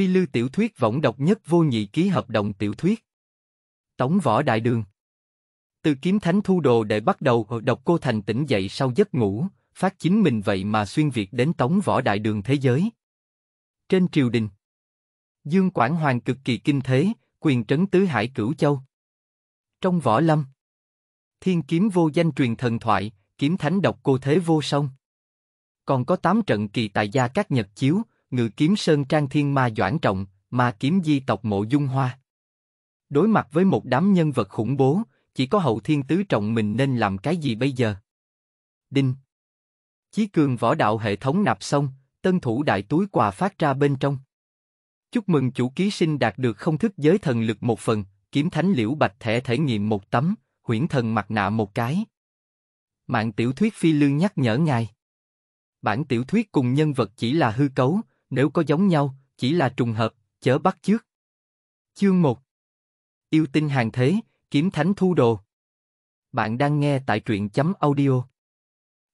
Phi lưu tiểu thuyết võng độc nhất vô nhị ký hợp đồng tiểu thuyết. Tống võ đại đường. Từ kiếm thánh thu đồ để bắt đầu ờ, độc cô thành tỉnh dậy sau giấc ngủ, phát chính mình vậy mà xuyên việt đến tống võ đại đường thế giới. Trên triều đình, Dương Quảng Hoàng cực kỳ kinh thế, quyền trấn tứ hải cửu châu. Trong võ lâm, thiên kiếm vô danh truyền thần thoại, kiếm thánh độc cô thế vô song. Còn có tám trận kỳ tài gia các nhật chiếu, ngự kiếm sơn trang thiên ma doãn trọng, ma kiếm di tộc mộ dung hoa. Đối mặt với một đám nhân vật khủng bố, chỉ có hậu thiên tứ trọng mình nên làm cái gì bây giờ? Đinh Chí cường võ đạo hệ thống nạp xong, tân thủ đại túi quà phát ra bên trong. Chúc mừng chủ ký sinh đạt được không thức giới thần lực một phần, kiếm thánh liễu bạch thẻ thể nghiệm một tấm, huyễn thần mặt nạ một cái. Mạng tiểu thuyết phi lương nhắc nhở ngài. Bản tiểu thuyết cùng nhân vật chỉ là hư cấu, nếu có giống nhau, chỉ là trùng hợp, chớ bắt chước. Chương 1 Yêu tinh hàng thế, kiếm thánh thu đồ. Bạn đang nghe tại truyện chấm audio.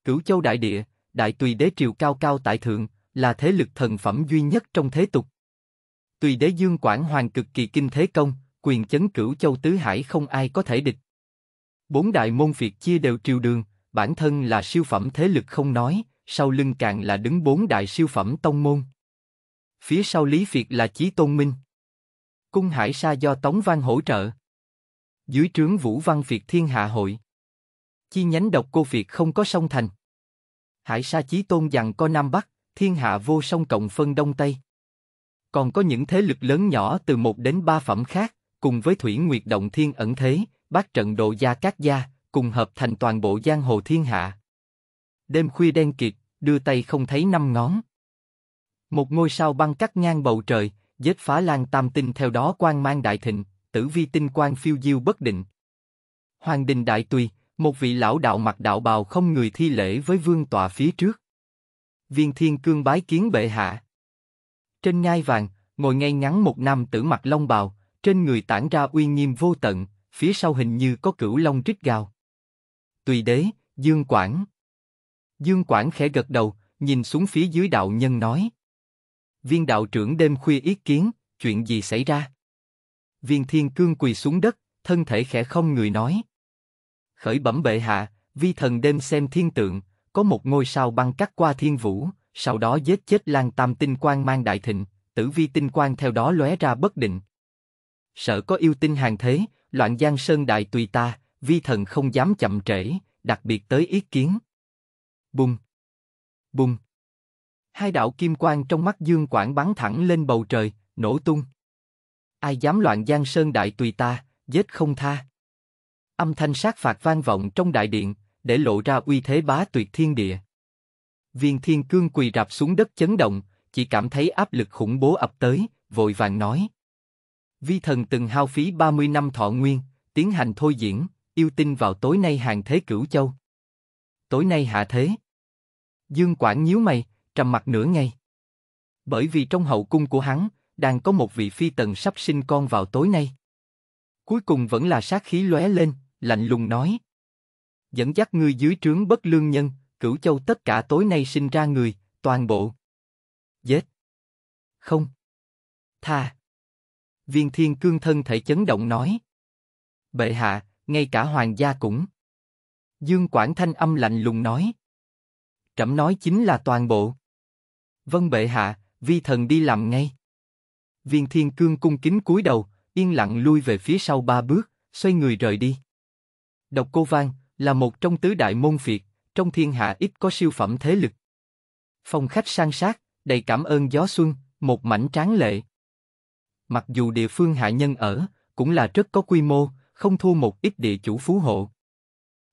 Cửu châu đại địa, đại tùy đế triều cao cao tại thượng, là thế lực thần phẩm duy nhất trong thế tục. Tùy đế dương quảng hoàng cực kỳ kinh thế công, quyền chấn cửu châu tứ hải không ai có thể địch. Bốn đại môn phiệt chia đều triều đường, bản thân là siêu phẩm thế lực không nói, sau lưng càng là đứng bốn đại siêu phẩm tông môn phía sau Lý Việt là Chí Tôn Minh. Cung Hải Sa do Tống Văn hỗ trợ. Dưới trướng Vũ Văn Việt Thiên Hạ Hội. Chi nhánh độc cô Việt không có sông thành. Hải Sa Chí Tôn dặn có Nam Bắc, Thiên Hạ vô sông cộng phân Đông Tây. Còn có những thế lực lớn nhỏ từ một đến ba phẩm khác, cùng với Thủy Nguyệt Động Thiên ẩn thế, bác trận độ gia các gia, cùng hợp thành toàn bộ giang hồ thiên hạ. Đêm khuya đen kịt đưa tay không thấy năm ngón. Một ngôi sao băng cắt ngang bầu trời, giết phá lan tam tinh theo đó quang mang đại thịnh, tử vi tinh quang phiêu diêu bất định. Hoàng đình đại tùy, một vị lão đạo mặc đạo bào không người thi lễ với vương tọa phía trước. Viên thiên cương bái kiến bệ hạ. Trên ngai vàng, ngồi ngay ngắn một nam tử mặc long bào, trên người tản ra uy nghiêm vô tận, phía sau hình như có cửu long trích gào. Tùy đế, Dương Quảng. Dương Quảng khẽ gật đầu, nhìn xuống phía dưới đạo nhân nói. Viên đạo trưởng đêm khuya ý kiến, chuyện gì xảy ra? Viên thiên cương quỳ xuống đất, thân thể khẽ không người nói. Khởi bẩm bệ hạ, vi thần đêm xem thiên tượng, có một ngôi sao băng cắt qua thiên vũ, sau đó giết chết lang tam tinh quang mang đại thịnh, tử vi tinh quang theo đó lóe ra bất định. Sợ có yêu tinh hàng thế, loạn giang sơn đại tùy ta, vi thần không dám chậm trễ, đặc biệt tới ý kiến. Bùng! Bùng! hai đạo kim quang trong mắt Dương Quảng bắn thẳng lên bầu trời, nổ tung. Ai dám loạn giang sơn đại tùy ta, giết không tha. Âm thanh sát phạt vang vọng trong đại điện, để lộ ra uy thế bá tuyệt thiên địa. Viên Thiên Cương quỳ rạp xuống đất chấn động, chỉ cảm thấy áp lực khủng bố ập tới, vội vàng nói. Vi thần từng hao phí 30 năm thọ nguyên, tiến hành thôi diễn, yêu tinh vào tối nay hàng thế cửu châu. Tối nay hạ thế. Dương Quảng nhíu mày, trầm mặt nửa ngay, Bởi vì trong hậu cung của hắn, đang có một vị phi tần sắp sinh con vào tối nay. Cuối cùng vẫn là sát khí lóe lên, lạnh lùng nói. Dẫn dắt ngươi dưới trướng bất lương nhân, cửu châu tất cả tối nay sinh ra người, toàn bộ. Giết. Không. Tha. Viên thiên cương thân thể chấn động nói. Bệ hạ, ngay cả hoàng gia cũng. Dương Quảng Thanh âm lạnh lùng nói. Trẫm nói chính là toàn bộ. Vâng bệ hạ, vi thần đi làm ngay. Viên Thiên Cương cung kính cúi đầu, yên lặng lui về phía sau ba bước, xoay người rời đi. Độc Cô Vang là một trong tứ đại môn phiệt, trong thiên hạ ít có siêu phẩm thế lực. Phong khách sang sát, đầy cảm ơn gió xuân, một mảnh tráng lệ. Mặc dù địa phương hạ nhân ở, cũng là rất có quy mô, không thua một ít địa chủ phú hộ.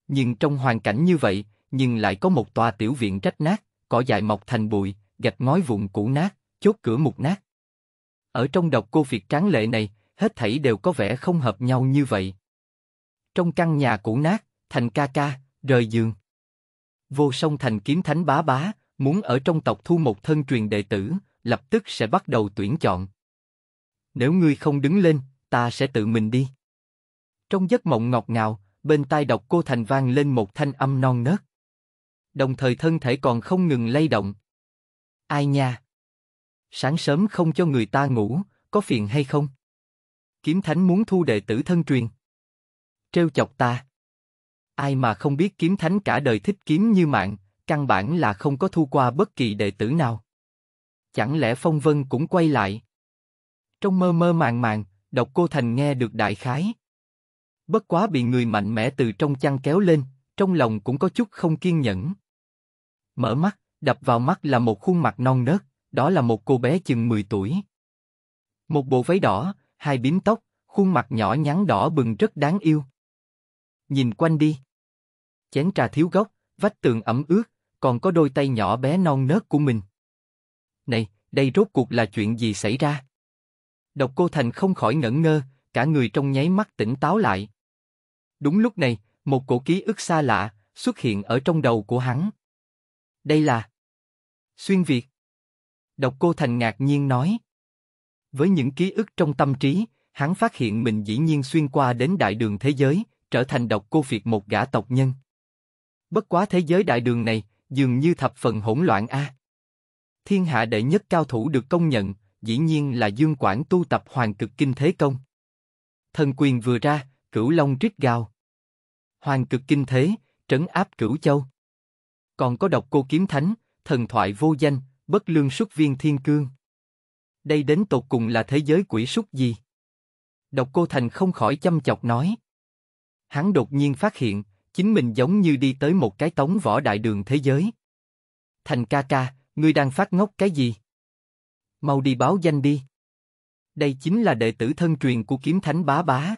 Nhưng trong hoàn cảnh như vậy, nhưng lại có một tòa tiểu viện rách nát, cỏ dại mọc thành bụi, gạch ngói vụn cũ nát, chốt cửa mục nát. Ở trong độc cô việc tráng lệ này, hết thảy đều có vẻ không hợp nhau như vậy. Trong căn nhà cũ nát, thành ca ca, rời giường. Vô sông thành kiếm thánh bá bá, muốn ở trong tộc thu một thân truyền đệ tử, lập tức sẽ bắt đầu tuyển chọn. Nếu ngươi không đứng lên, ta sẽ tự mình đi. Trong giấc mộng ngọt ngào, bên tai độc cô thành vang lên một thanh âm non nớt. Đồng thời thân thể còn không ngừng lay động. Ai nha? Sáng sớm không cho người ta ngủ, có phiền hay không? Kiếm Thánh muốn thu đệ tử thân truyền. Trêu chọc ta. Ai mà không biết Kiếm Thánh cả đời thích kiếm như mạng, căn bản là không có thu qua bất kỳ đệ tử nào. Chẳng lẽ Phong Vân cũng quay lại? Trong mơ mơ màng màng, độc cô thành nghe được đại khái. Bất quá bị người mạnh mẽ từ trong chăn kéo lên, trong lòng cũng có chút không kiên nhẫn. Mở mắt. Đập vào mắt là một khuôn mặt non nớt, đó là một cô bé chừng 10 tuổi. Một bộ váy đỏ, hai bím tóc, khuôn mặt nhỏ nhắn đỏ bừng rất đáng yêu. Nhìn quanh đi. Chén trà thiếu gốc, vách tường ẩm ướt, còn có đôi tay nhỏ bé non nớt của mình. Này, đây rốt cuộc là chuyện gì xảy ra? Độc cô Thành không khỏi ngẩn ngơ, cả người trong nháy mắt tỉnh táo lại. Đúng lúc này, một cổ ký ức xa lạ xuất hiện ở trong đầu của hắn. Đây là Xuyên Việt. Độc Cô Thành ngạc nhiên nói. Với những ký ức trong tâm trí, hắn phát hiện mình dĩ nhiên xuyên qua đến đại đường thế giới, trở thành độc cô Việt một gã tộc nhân. Bất quá thế giới đại đường này, dường như thập phần hỗn loạn a. Thiên hạ đệ nhất cao thủ được công nhận, dĩ nhiên là Dương Quảng tu tập Hoàng Cực Kinh Thế Công. Thần quyền vừa ra, cửu long trích gào. Hoàng Cực Kinh Thế, trấn áp cửu châu. Còn có độc cô kiếm thánh, thần thoại vô danh, bất lương xuất viên thiên cương. Đây đến tột cùng là thế giới quỷ súc gì? Độc Cô Thành không khỏi chăm chọc nói. Hắn đột nhiên phát hiện, chính mình giống như đi tới một cái tống võ đại đường thế giới. Thành ca ca, ngươi đang phát ngốc cái gì? Mau đi báo danh đi. Đây chính là đệ tử thân truyền của kiếm thánh bá bá.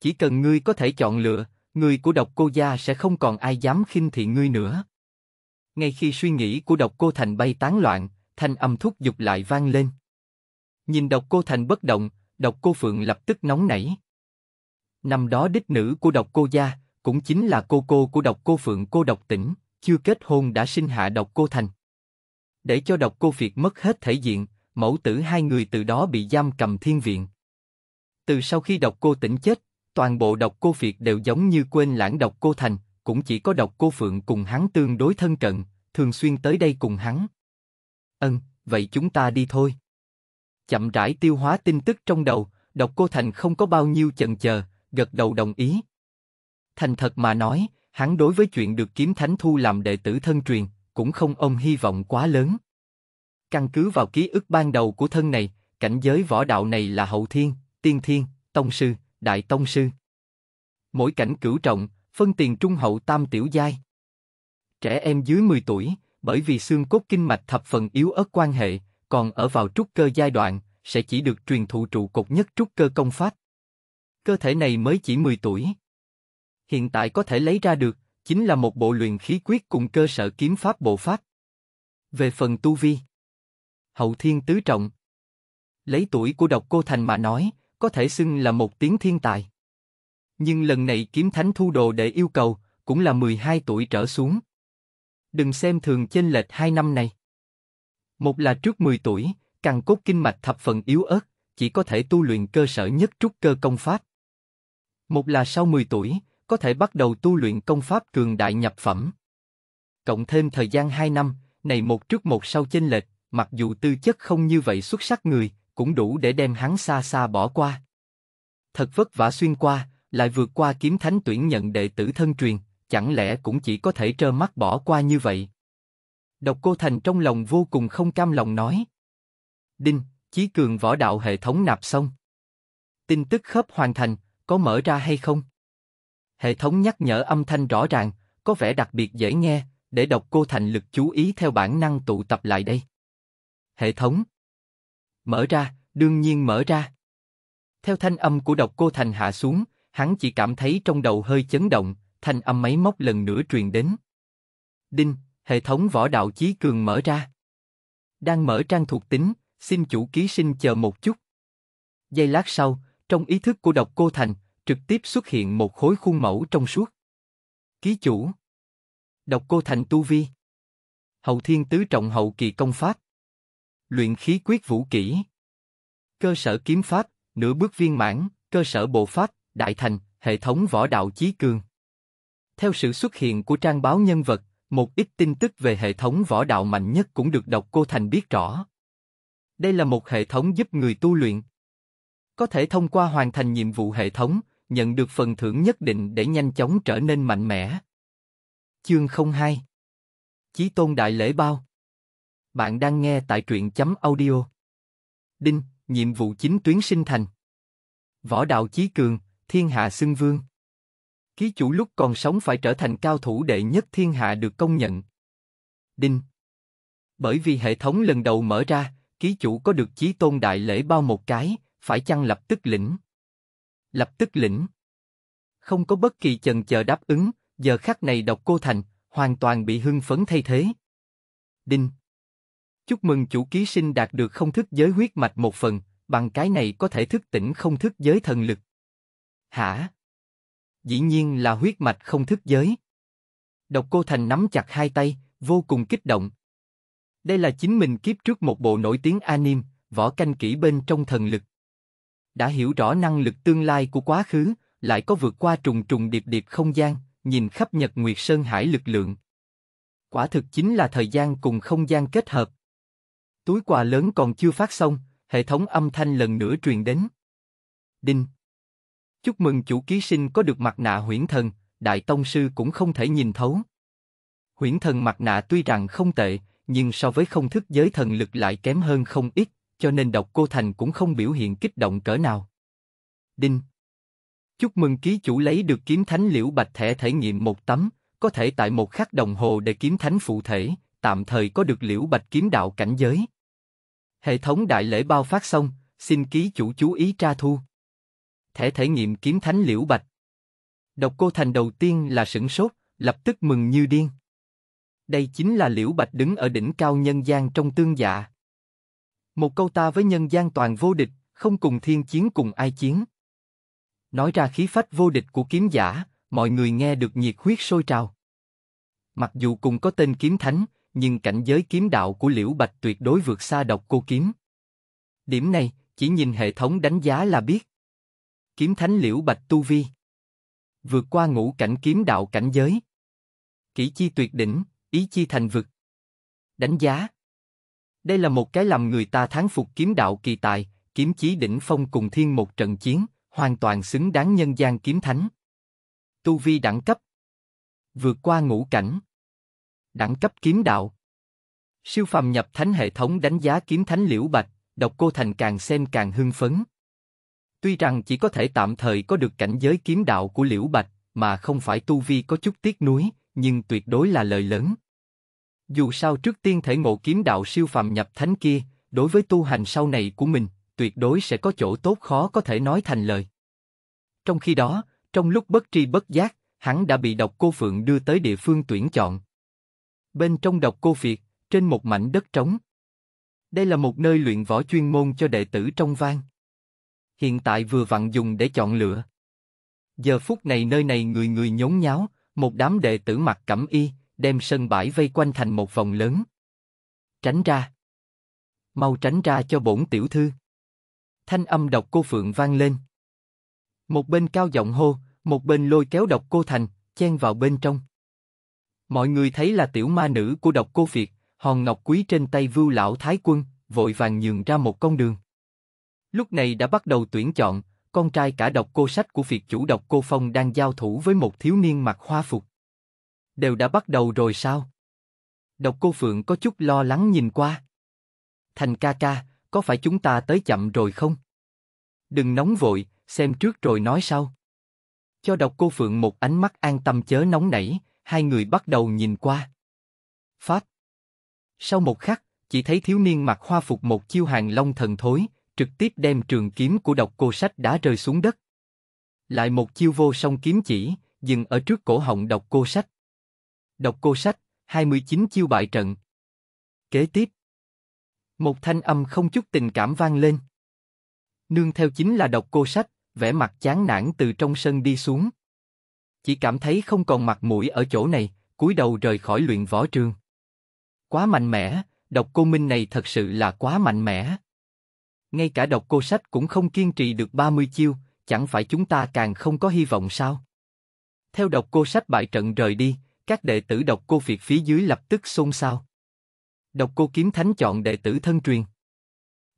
Chỉ cần ngươi có thể chọn lựa, người của độc cô gia sẽ không còn ai dám khinh thị ngươi nữa. Ngay khi suy nghĩ của độc cô Thành bay tán loạn, thanh âm thúc giục lại vang lên. Nhìn độc cô Thành bất động, độc cô Phượng lập tức nóng nảy. Năm đó đích nữ của độc cô gia, cũng chính là cô cô của độc cô Phượng cô độc tỉnh, chưa kết hôn đã sinh hạ độc cô Thành. Để cho độc cô Việt mất hết thể diện, mẫu tử hai người từ đó bị giam cầm thiên viện. Từ sau khi độc cô tỉnh chết, toàn bộ độc cô Việt đều giống như quên lãng độc cô Thành, cũng chỉ có độc cô Phượng cùng hắn tương đối thân cận, thường xuyên tới đây cùng hắn. Ân, vậy chúng ta đi thôi. Chậm rãi tiêu hóa tin tức trong đầu, độc cô Thành không có bao nhiêu chần chờ, gật đầu đồng ý. Thành thật mà nói, hắn đối với chuyện được kiếm thánh thu làm đệ tử thân truyền, cũng không ôm hy vọng quá lớn. Căn cứ vào ký ức ban đầu của thân này, cảnh giới võ đạo này là hậu thiên, tiên thiên, tông sư, đại tông sư. Mỗi cảnh cửu trọng, phân tiền trung hậu tam tiểu giai. Trẻ em dưới 10 tuổi, bởi vì xương cốt kinh mạch thập phần yếu ớt quan hệ, còn ở vào trúc cơ giai đoạn, sẽ chỉ được truyền thụ trụ cột nhất trúc cơ công pháp. Cơ thể này mới chỉ 10 tuổi. Hiện tại có thể lấy ra được, chính là một bộ luyện khí quyết cùng cơ sở kiếm pháp bộ pháp. Về phần tu vi, hậu thiên tứ trọng. Lấy tuổi của độc cô thành mà nói, có thể xưng là một tiếng thiên tài. Nhưng lần này kiếm thánh thu đồ để yêu cầu, cũng là 12 tuổi trở xuống. Đừng xem thường chênh lệch hai năm này. Một là trước 10 tuổi, càng cốt kinh mạch thập phần yếu ớt, chỉ có thể tu luyện cơ sở nhất trúc cơ công pháp. Một là sau 10 tuổi, có thể bắt đầu tu luyện công pháp cường đại nhập phẩm. Cộng thêm thời gian 2 năm, này một trước một sau chênh lệch, mặc dù tư chất không như vậy xuất sắc người, cũng đủ để đem hắn xa xa bỏ qua. Thật vất vả xuyên qua, lại vượt qua kiếm thánh tuyển nhận đệ tử thân truyền, chẳng lẽ cũng chỉ có thể trơ mắt bỏ qua như vậy? Độc Cô Thành trong lòng vô cùng không cam lòng nói. Đinh, Chí Cường võ đạo hệ thống nạp xong. Tin tức khớp hoàn thành, có mở ra hay không? Hệ thống nhắc nhở âm thanh rõ ràng, có vẻ đặc biệt dễ nghe, để Độc Cô Thành lực chú ý theo bản năng tụ tập lại đây. Hệ thống. Mở ra, đương nhiên mở ra. Theo thanh âm của Độc Cô Thành hạ xuống, hắn chỉ cảm thấy trong đầu hơi chấn động, thành âm máy móc lần nữa truyền đến. Đinh, hệ thống võ đạo chí cường mở ra. Đang mở trang thuộc tính, xin chủ ký sinh chờ một chút. Giây lát sau, trong ý thức của độc cô Thành, trực tiếp xuất hiện một khối khuôn mẫu trong suốt. Ký chủ. Độc cô Thành Tu Vi. Hậu thiên tứ trọng hậu kỳ công pháp. Luyện khí quyết vũ kỹ. Cơ sở kiếm pháp, nửa bước viên mãn, cơ sở bộ pháp, Đại Thành, hệ thống võ đạo Chí cường. Theo sự xuất hiện của trang báo nhân vật, một ít tin tức về hệ thống võ đạo mạnh nhất cũng được đọc cô Thành biết rõ. Đây là một hệ thống giúp người tu luyện. Có thể thông qua hoàn thành nhiệm vụ hệ thống, nhận được phần thưởng nhất định để nhanh chóng trở nên mạnh mẽ. Chương 02 Chí Tôn Đại Lễ Bao Bạn đang nghe tại truyện chấm audio. Đinh, nhiệm vụ chính tuyến sinh thành. Võ đạo Chí Cường, thiên hạ xưng vương. Ký chủ lúc còn sống phải trở thành cao thủ đệ nhất thiên hạ được công nhận. Đinh Bởi vì hệ thống lần đầu mở ra, ký chủ có được chí tôn đại lễ bao một cái, phải chăng lập tức lĩnh? Lập tức lĩnh. Không có bất kỳ chần chờ đáp ứng, giờ khắc này đọc cô thành, hoàn toàn bị hưng phấn thay thế. Đinh Chúc mừng chủ ký sinh đạt được không thức giới huyết mạch một phần, bằng cái này có thể thức tỉnh không thức giới thần lực hả? Dĩ nhiên là huyết mạch không thức giới. Độc Cô Thành nắm chặt hai tay, vô cùng kích động. Đây là chính mình kiếp trước một bộ nổi tiếng anime, võ canh kỹ bên trong thần lực. Đã hiểu rõ năng lực tương lai của quá khứ, lại có vượt qua trùng trùng điệp điệp không gian, nhìn khắp Nhật Nguyệt Sơn Hải lực lượng. Quả thực chính là thời gian cùng không gian kết hợp. Túi quà lớn còn chưa phát xong, hệ thống âm thanh lần nữa truyền đến. Đinh Chúc mừng chủ ký sinh có được mặt nạ huyễn thần, đại tông sư cũng không thể nhìn thấu. Huyễn thần mặt nạ tuy rằng không tệ, nhưng so với không thức giới thần lực lại kém hơn không ít, cho nên độc cô thành cũng không biểu hiện kích động cỡ nào. Đinh Chúc mừng ký chủ lấy được kiếm thánh liễu bạch thẻ thể nghiệm một tấm, có thể tại một khắc đồng hồ để kiếm thánh phụ thể, tạm thời có được liễu bạch kiếm đạo cảnh giới. Hệ thống đại lễ bao phát xong, xin ký chủ chú ý tra thu thể thể nghiệm kiếm thánh liễu bạch. Độc cô thành đầu tiên là sửng sốt, lập tức mừng như điên. Đây chính là liễu bạch đứng ở đỉnh cao nhân gian trong tương dạ. Một câu ta với nhân gian toàn vô địch, không cùng thiên chiến cùng ai chiến. Nói ra khí phách vô địch của kiếm giả, mọi người nghe được nhiệt huyết sôi trào. Mặc dù cùng có tên kiếm thánh, nhưng cảnh giới kiếm đạo của Liễu Bạch tuyệt đối vượt xa độc cô kiếm. Điểm này, chỉ nhìn hệ thống đánh giá là biết. Kiếm thánh liễu bạch tu vi. Vượt qua ngũ cảnh kiếm đạo cảnh giới. kỹ chi tuyệt đỉnh, ý chi thành vực. Đánh giá. Đây là một cái làm người ta thán phục kiếm đạo kỳ tài, kiếm chí đỉnh phong cùng thiên một trận chiến, hoàn toàn xứng đáng nhân gian kiếm thánh. Tu vi đẳng cấp. Vượt qua ngũ cảnh. Đẳng cấp kiếm đạo. Siêu phàm nhập thánh hệ thống đánh giá kiếm thánh liễu bạch, độc cô thành càng xem càng hưng phấn. Tuy rằng chỉ có thể tạm thời có được cảnh giới kiếm đạo của Liễu Bạch, mà không phải tu vi có chút tiếc nuối, nhưng tuyệt đối là lời lớn. Dù sao trước tiên thể ngộ kiếm đạo siêu phàm nhập thánh kia, đối với tu hành sau này của mình, tuyệt đối sẽ có chỗ tốt khó có thể nói thành lời. Trong khi đó, trong lúc bất tri bất giác, hắn đã bị độc cô Phượng đưa tới địa phương tuyển chọn. Bên trong độc cô Việt, trên một mảnh đất trống. Đây là một nơi luyện võ chuyên môn cho đệ tử trong vang hiện tại vừa vặn dùng để chọn lựa. Giờ phút này nơi này người người nhốn nháo, một đám đệ tử mặc cẩm y, đem sân bãi vây quanh thành một vòng lớn. Tránh ra. Mau tránh ra cho bổn tiểu thư. Thanh âm độc cô Phượng vang lên. Một bên cao giọng hô, một bên lôi kéo độc cô Thành, chen vào bên trong. Mọi người thấy là tiểu ma nữ của độc cô Việt, hòn ngọc quý trên tay vưu lão thái quân, vội vàng nhường ra một con đường. Lúc này đã bắt đầu tuyển chọn, con trai cả độc cô sách của việc chủ độc cô phong đang giao thủ với một thiếu niên mặc hoa phục. Đều đã bắt đầu rồi sao? Độc cô Phượng có chút lo lắng nhìn qua. Thành ca ca, có phải chúng ta tới chậm rồi không? Đừng nóng vội, xem trước rồi nói sau. Cho độc cô Phượng một ánh mắt an tâm chớ nóng nảy, hai người bắt đầu nhìn qua. Pháp. Sau một khắc, chỉ thấy thiếu niên mặc hoa phục một chiêu hàng long thần thối, trực tiếp đem trường kiếm của độc cô sách đã rơi xuống đất. Lại một chiêu vô song kiếm chỉ, dừng ở trước cổ họng độc cô sách. Độc cô sách, 29 chiêu bại trận. Kế tiếp, một thanh âm không chút tình cảm vang lên. Nương theo chính là độc cô sách, vẻ mặt chán nản từ trong sân đi xuống. Chỉ cảm thấy không còn mặt mũi ở chỗ này, cúi đầu rời khỏi luyện võ trường. Quá mạnh mẽ, độc cô Minh này thật sự là quá mạnh mẽ ngay cả đọc cô sách cũng không kiên trì được 30 chiêu, chẳng phải chúng ta càng không có hy vọng sao? Theo đọc cô sách bại trận rời đi, các đệ tử đọc cô phiệt phía dưới lập tức xôn xao. Đọc cô kiếm thánh chọn đệ tử thân truyền.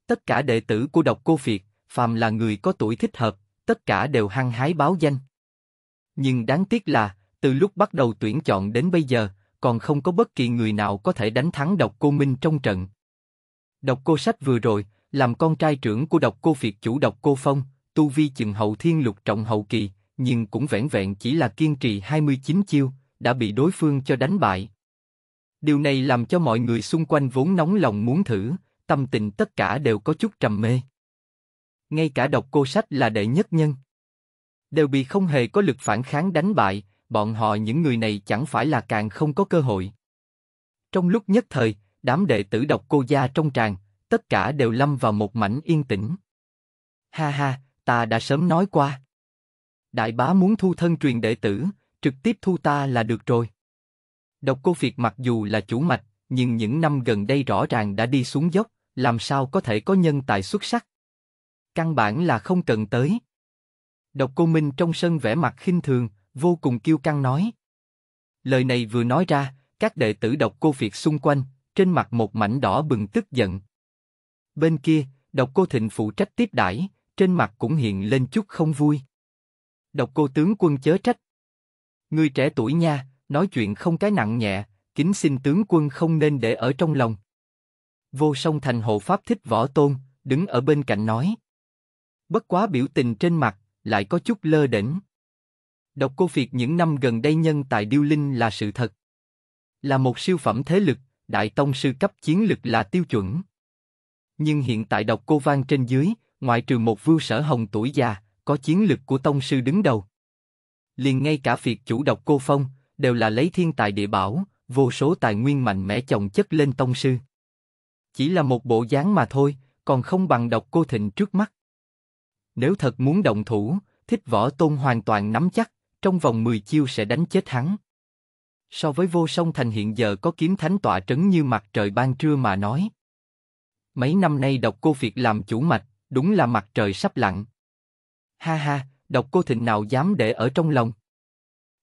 Tất cả đệ tử của đọc cô phiệt, phàm là người có tuổi thích hợp, tất cả đều hăng hái báo danh. Nhưng đáng tiếc là, từ lúc bắt đầu tuyển chọn đến bây giờ, còn không có bất kỳ người nào có thể đánh thắng độc cô Minh trong trận. Độc cô sách vừa rồi, làm con trai trưởng của độc cô việt chủ độc cô phong, tu vi chừng hậu thiên lục trọng hậu kỳ, nhưng cũng vẻn vẹn chỉ là kiên trì 29 chiêu, đã bị đối phương cho đánh bại. Điều này làm cho mọi người xung quanh vốn nóng lòng muốn thử, tâm tình tất cả đều có chút trầm mê. Ngay cả độc cô sách là đệ nhất nhân. Đều bị không hề có lực phản kháng đánh bại, bọn họ những người này chẳng phải là càng không có cơ hội. Trong lúc nhất thời, đám đệ tử độc cô gia trong tràng, tất cả đều lâm vào một mảnh yên tĩnh. Ha ha, ta đã sớm nói qua. Đại bá muốn thu thân truyền đệ tử, trực tiếp thu ta là được rồi. Độc cô Việt mặc dù là chủ mạch, nhưng những năm gần đây rõ ràng đã đi xuống dốc, làm sao có thể có nhân tài xuất sắc. Căn bản là không cần tới. Độc cô Minh trong sân vẻ mặt khinh thường, vô cùng kiêu căng nói. Lời này vừa nói ra, các đệ tử độc cô Việt xung quanh, trên mặt một mảnh đỏ bừng tức giận. Bên kia, độc cô thịnh phụ trách tiếp đãi, trên mặt cũng hiện lên chút không vui. Độc cô tướng quân chớ trách. Người trẻ tuổi nha, nói chuyện không cái nặng nhẹ, kính xin tướng quân không nên để ở trong lòng. Vô song thành hộ pháp thích võ tôn, đứng ở bên cạnh nói. Bất quá biểu tình trên mặt, lại có chút lơ đỉnh. Độc cô Việt những năm gần đây nhân tại Điêu Linh là sự thật. Là một siêu phẩm thế lực, đại tông sư cấp chiến lực là tiêu chuẩn. Nhưng hiện tại độc cô vang trên dưới, ngoại trừ một vưu sở hồng tuổi già, có chiến lực của tông sư đứng đầu. Liền ngay cả việc chủ độc cô phong, đều là lấy thiên tài địa bảo, vô số tài nguyên mạnh mẽ chồng chất lên tông sư. Chỉ là một bộ dáng mà thôi, còn không bằng độc cô thịnh trước mắt. Nếu thật muốn động thủ, thích võ tôn hoàn toàn nắm chắc, trong vòng 10 chiêu sẽ đánh chết hắn. So với vô song thành hiện giờ có kiếm thánh tọa trấn như mặt trời ban trưa mà nói, mấy năm nay độc cô Việt làm chủ mạch, đúng là mặt trời sắp lặn. Ha ha, độc cô thịnh nào dám để ở trong lòng.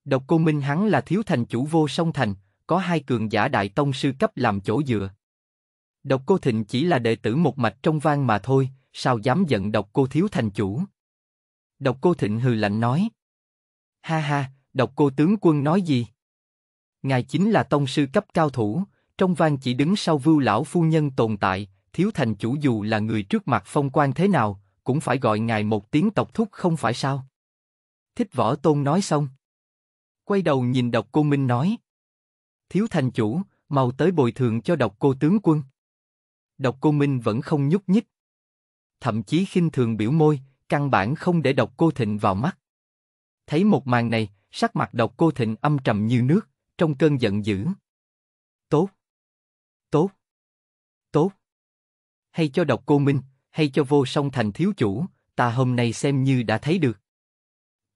Độc cô Minh hắn là thiếu thành chủ vô song thành, có hai cường giả đại tông sư cấp làm chỗ dựa. Độc cô thịnh chỉ là đệ tử một mạch trong vang mà thôi, sao dám giận độc cô thiếu thành chủ. Độc cô thịnh hừ lạnh nói. Ha ha, độc cô tướng quân nói gì? Ngài chính là tông sư cấp cao thủ, trong vang chỉ đứng sau vưu lão phu nhân tồn tại, thiếu thành chủ dù là người trước mặt phong quan thế nào, cũng phải gọi ngài một tiếng tộc thúc không phải sao? Thích võ tôn nói xong. Quay đầu nhìn độc cô Minh nói. Thiếu thành chủ, mau tới bồi thường cho độc cô tướng quân. Độc cô Minh vẫn không nhúc nhích. Thậm chí khinh thường biểu môi, căn bản không để độc cô Thịnh vào mắt. Thấy một màn này, sắc mặt độc cô Thịnh âm trầm như nước, trong cơn giận dữ. Tốt! Tốt! Tốt! hay cho độc cô Minh, hay cho vô song thành thiếu chủ, ta hôm nay xem như đã thấy được.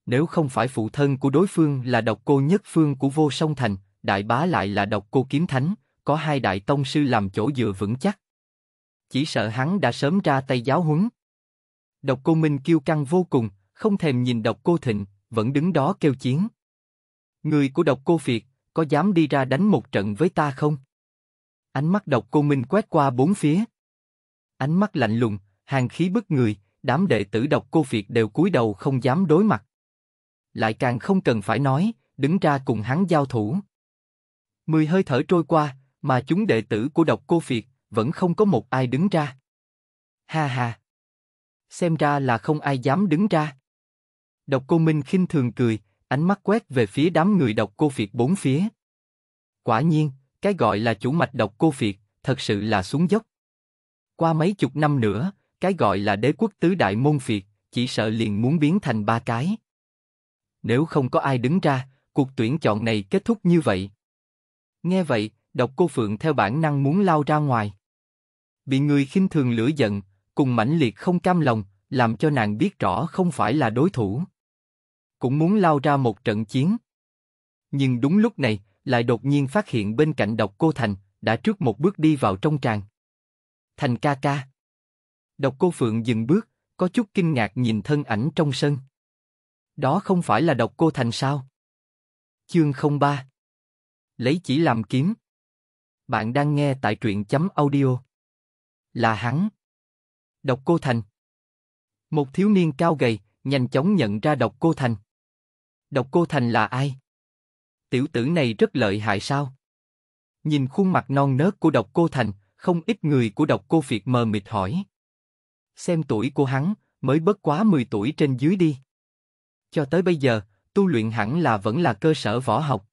Nếu không phải phụ thân của đối phương là độc cô nhất phương của vô song thành, đại bá lại là độc cô kiếm thánh, có hai đại tông sư làm chỗ dựa vững chắc. Chỉ sợ hắn đã sớm ra tay giáo huấn. Độc cô Minh kêu căng vô cùng, không thèm nhìn độc cô Thịnh, vẫn đứng đó kêu chiến. Người của độc cô Việt, có dám đi ra đánh một trận với ta không? Ánh mắt độc cô Minh quét qua bốn phía ánh mắt lạnh lùng, hàng khí bức người, đám đệ tử độc cô Việt đều cúi đầu không dám đối mặt. Lại càng không cần phải nói, đứng ra cùng hắn giao thủ. Mười hơi thở trôi qua, mà chúng đệ tử của độc cô Việt vẫn không có một ai đứng ra. Ha ha! Xem ra là không ai dám đứng ra. Độc cô Minh khinh thường cười, ánh mắt quét về phía đám người độc cô Việt bốn phía. Quả nhiên, cái gọi là chủ mạch độc cô Việt thật sự là xuống dốc. Qua mấy chục năm nữa, cái gọi là đế quốc tứ đại môn phiệt, chỉ sợ liền muốn biến thành ba cái. Nếu không có ai đứng ra, cuộc tuyển chọn này kết thúc như vậy. Nghe vậy, độc cô Phượng theo bản năng muốn lao ra ngoài. Bị người khinh thường lửa giận, cùng mãnh liệt không cam lòng, làm cho nàng biết rõ không phải là đối thủ. Cũng muốn lao ra một trận chiến. Nhưng đúng lúc này, lại đột nhiên phát hiện bên cạnh độc cô Thành, đã trước một bước đi vào trong tràng. Thành ca ca. Độc cô Phượng dừng bước, có chút kinh ngạc nhìn thân ảnh trong sân. Đó không phải là độc cô Thành sao? Chương 03 Lấy chỉ làm kiếm Bạn đang nghe tại truyện chấm audio Là hắn Độc cô Thành Một thiếu niên cao gầy, nhanh chóng nhận ra độc cô Thành. Độc cô Thành là ai? Tiểu tử này rất lợi hại sao? Nhìn khuôn mặt non nớt của độc cô Thành, không ít người của độc cô Việt mờ mịt hỏi. Xem tuổi của hắn, mới bất quá 10 tuổi trên dưới đi. Cho tới bây giờ, tu luyện hẳn là vẫn là cơ sở võ học.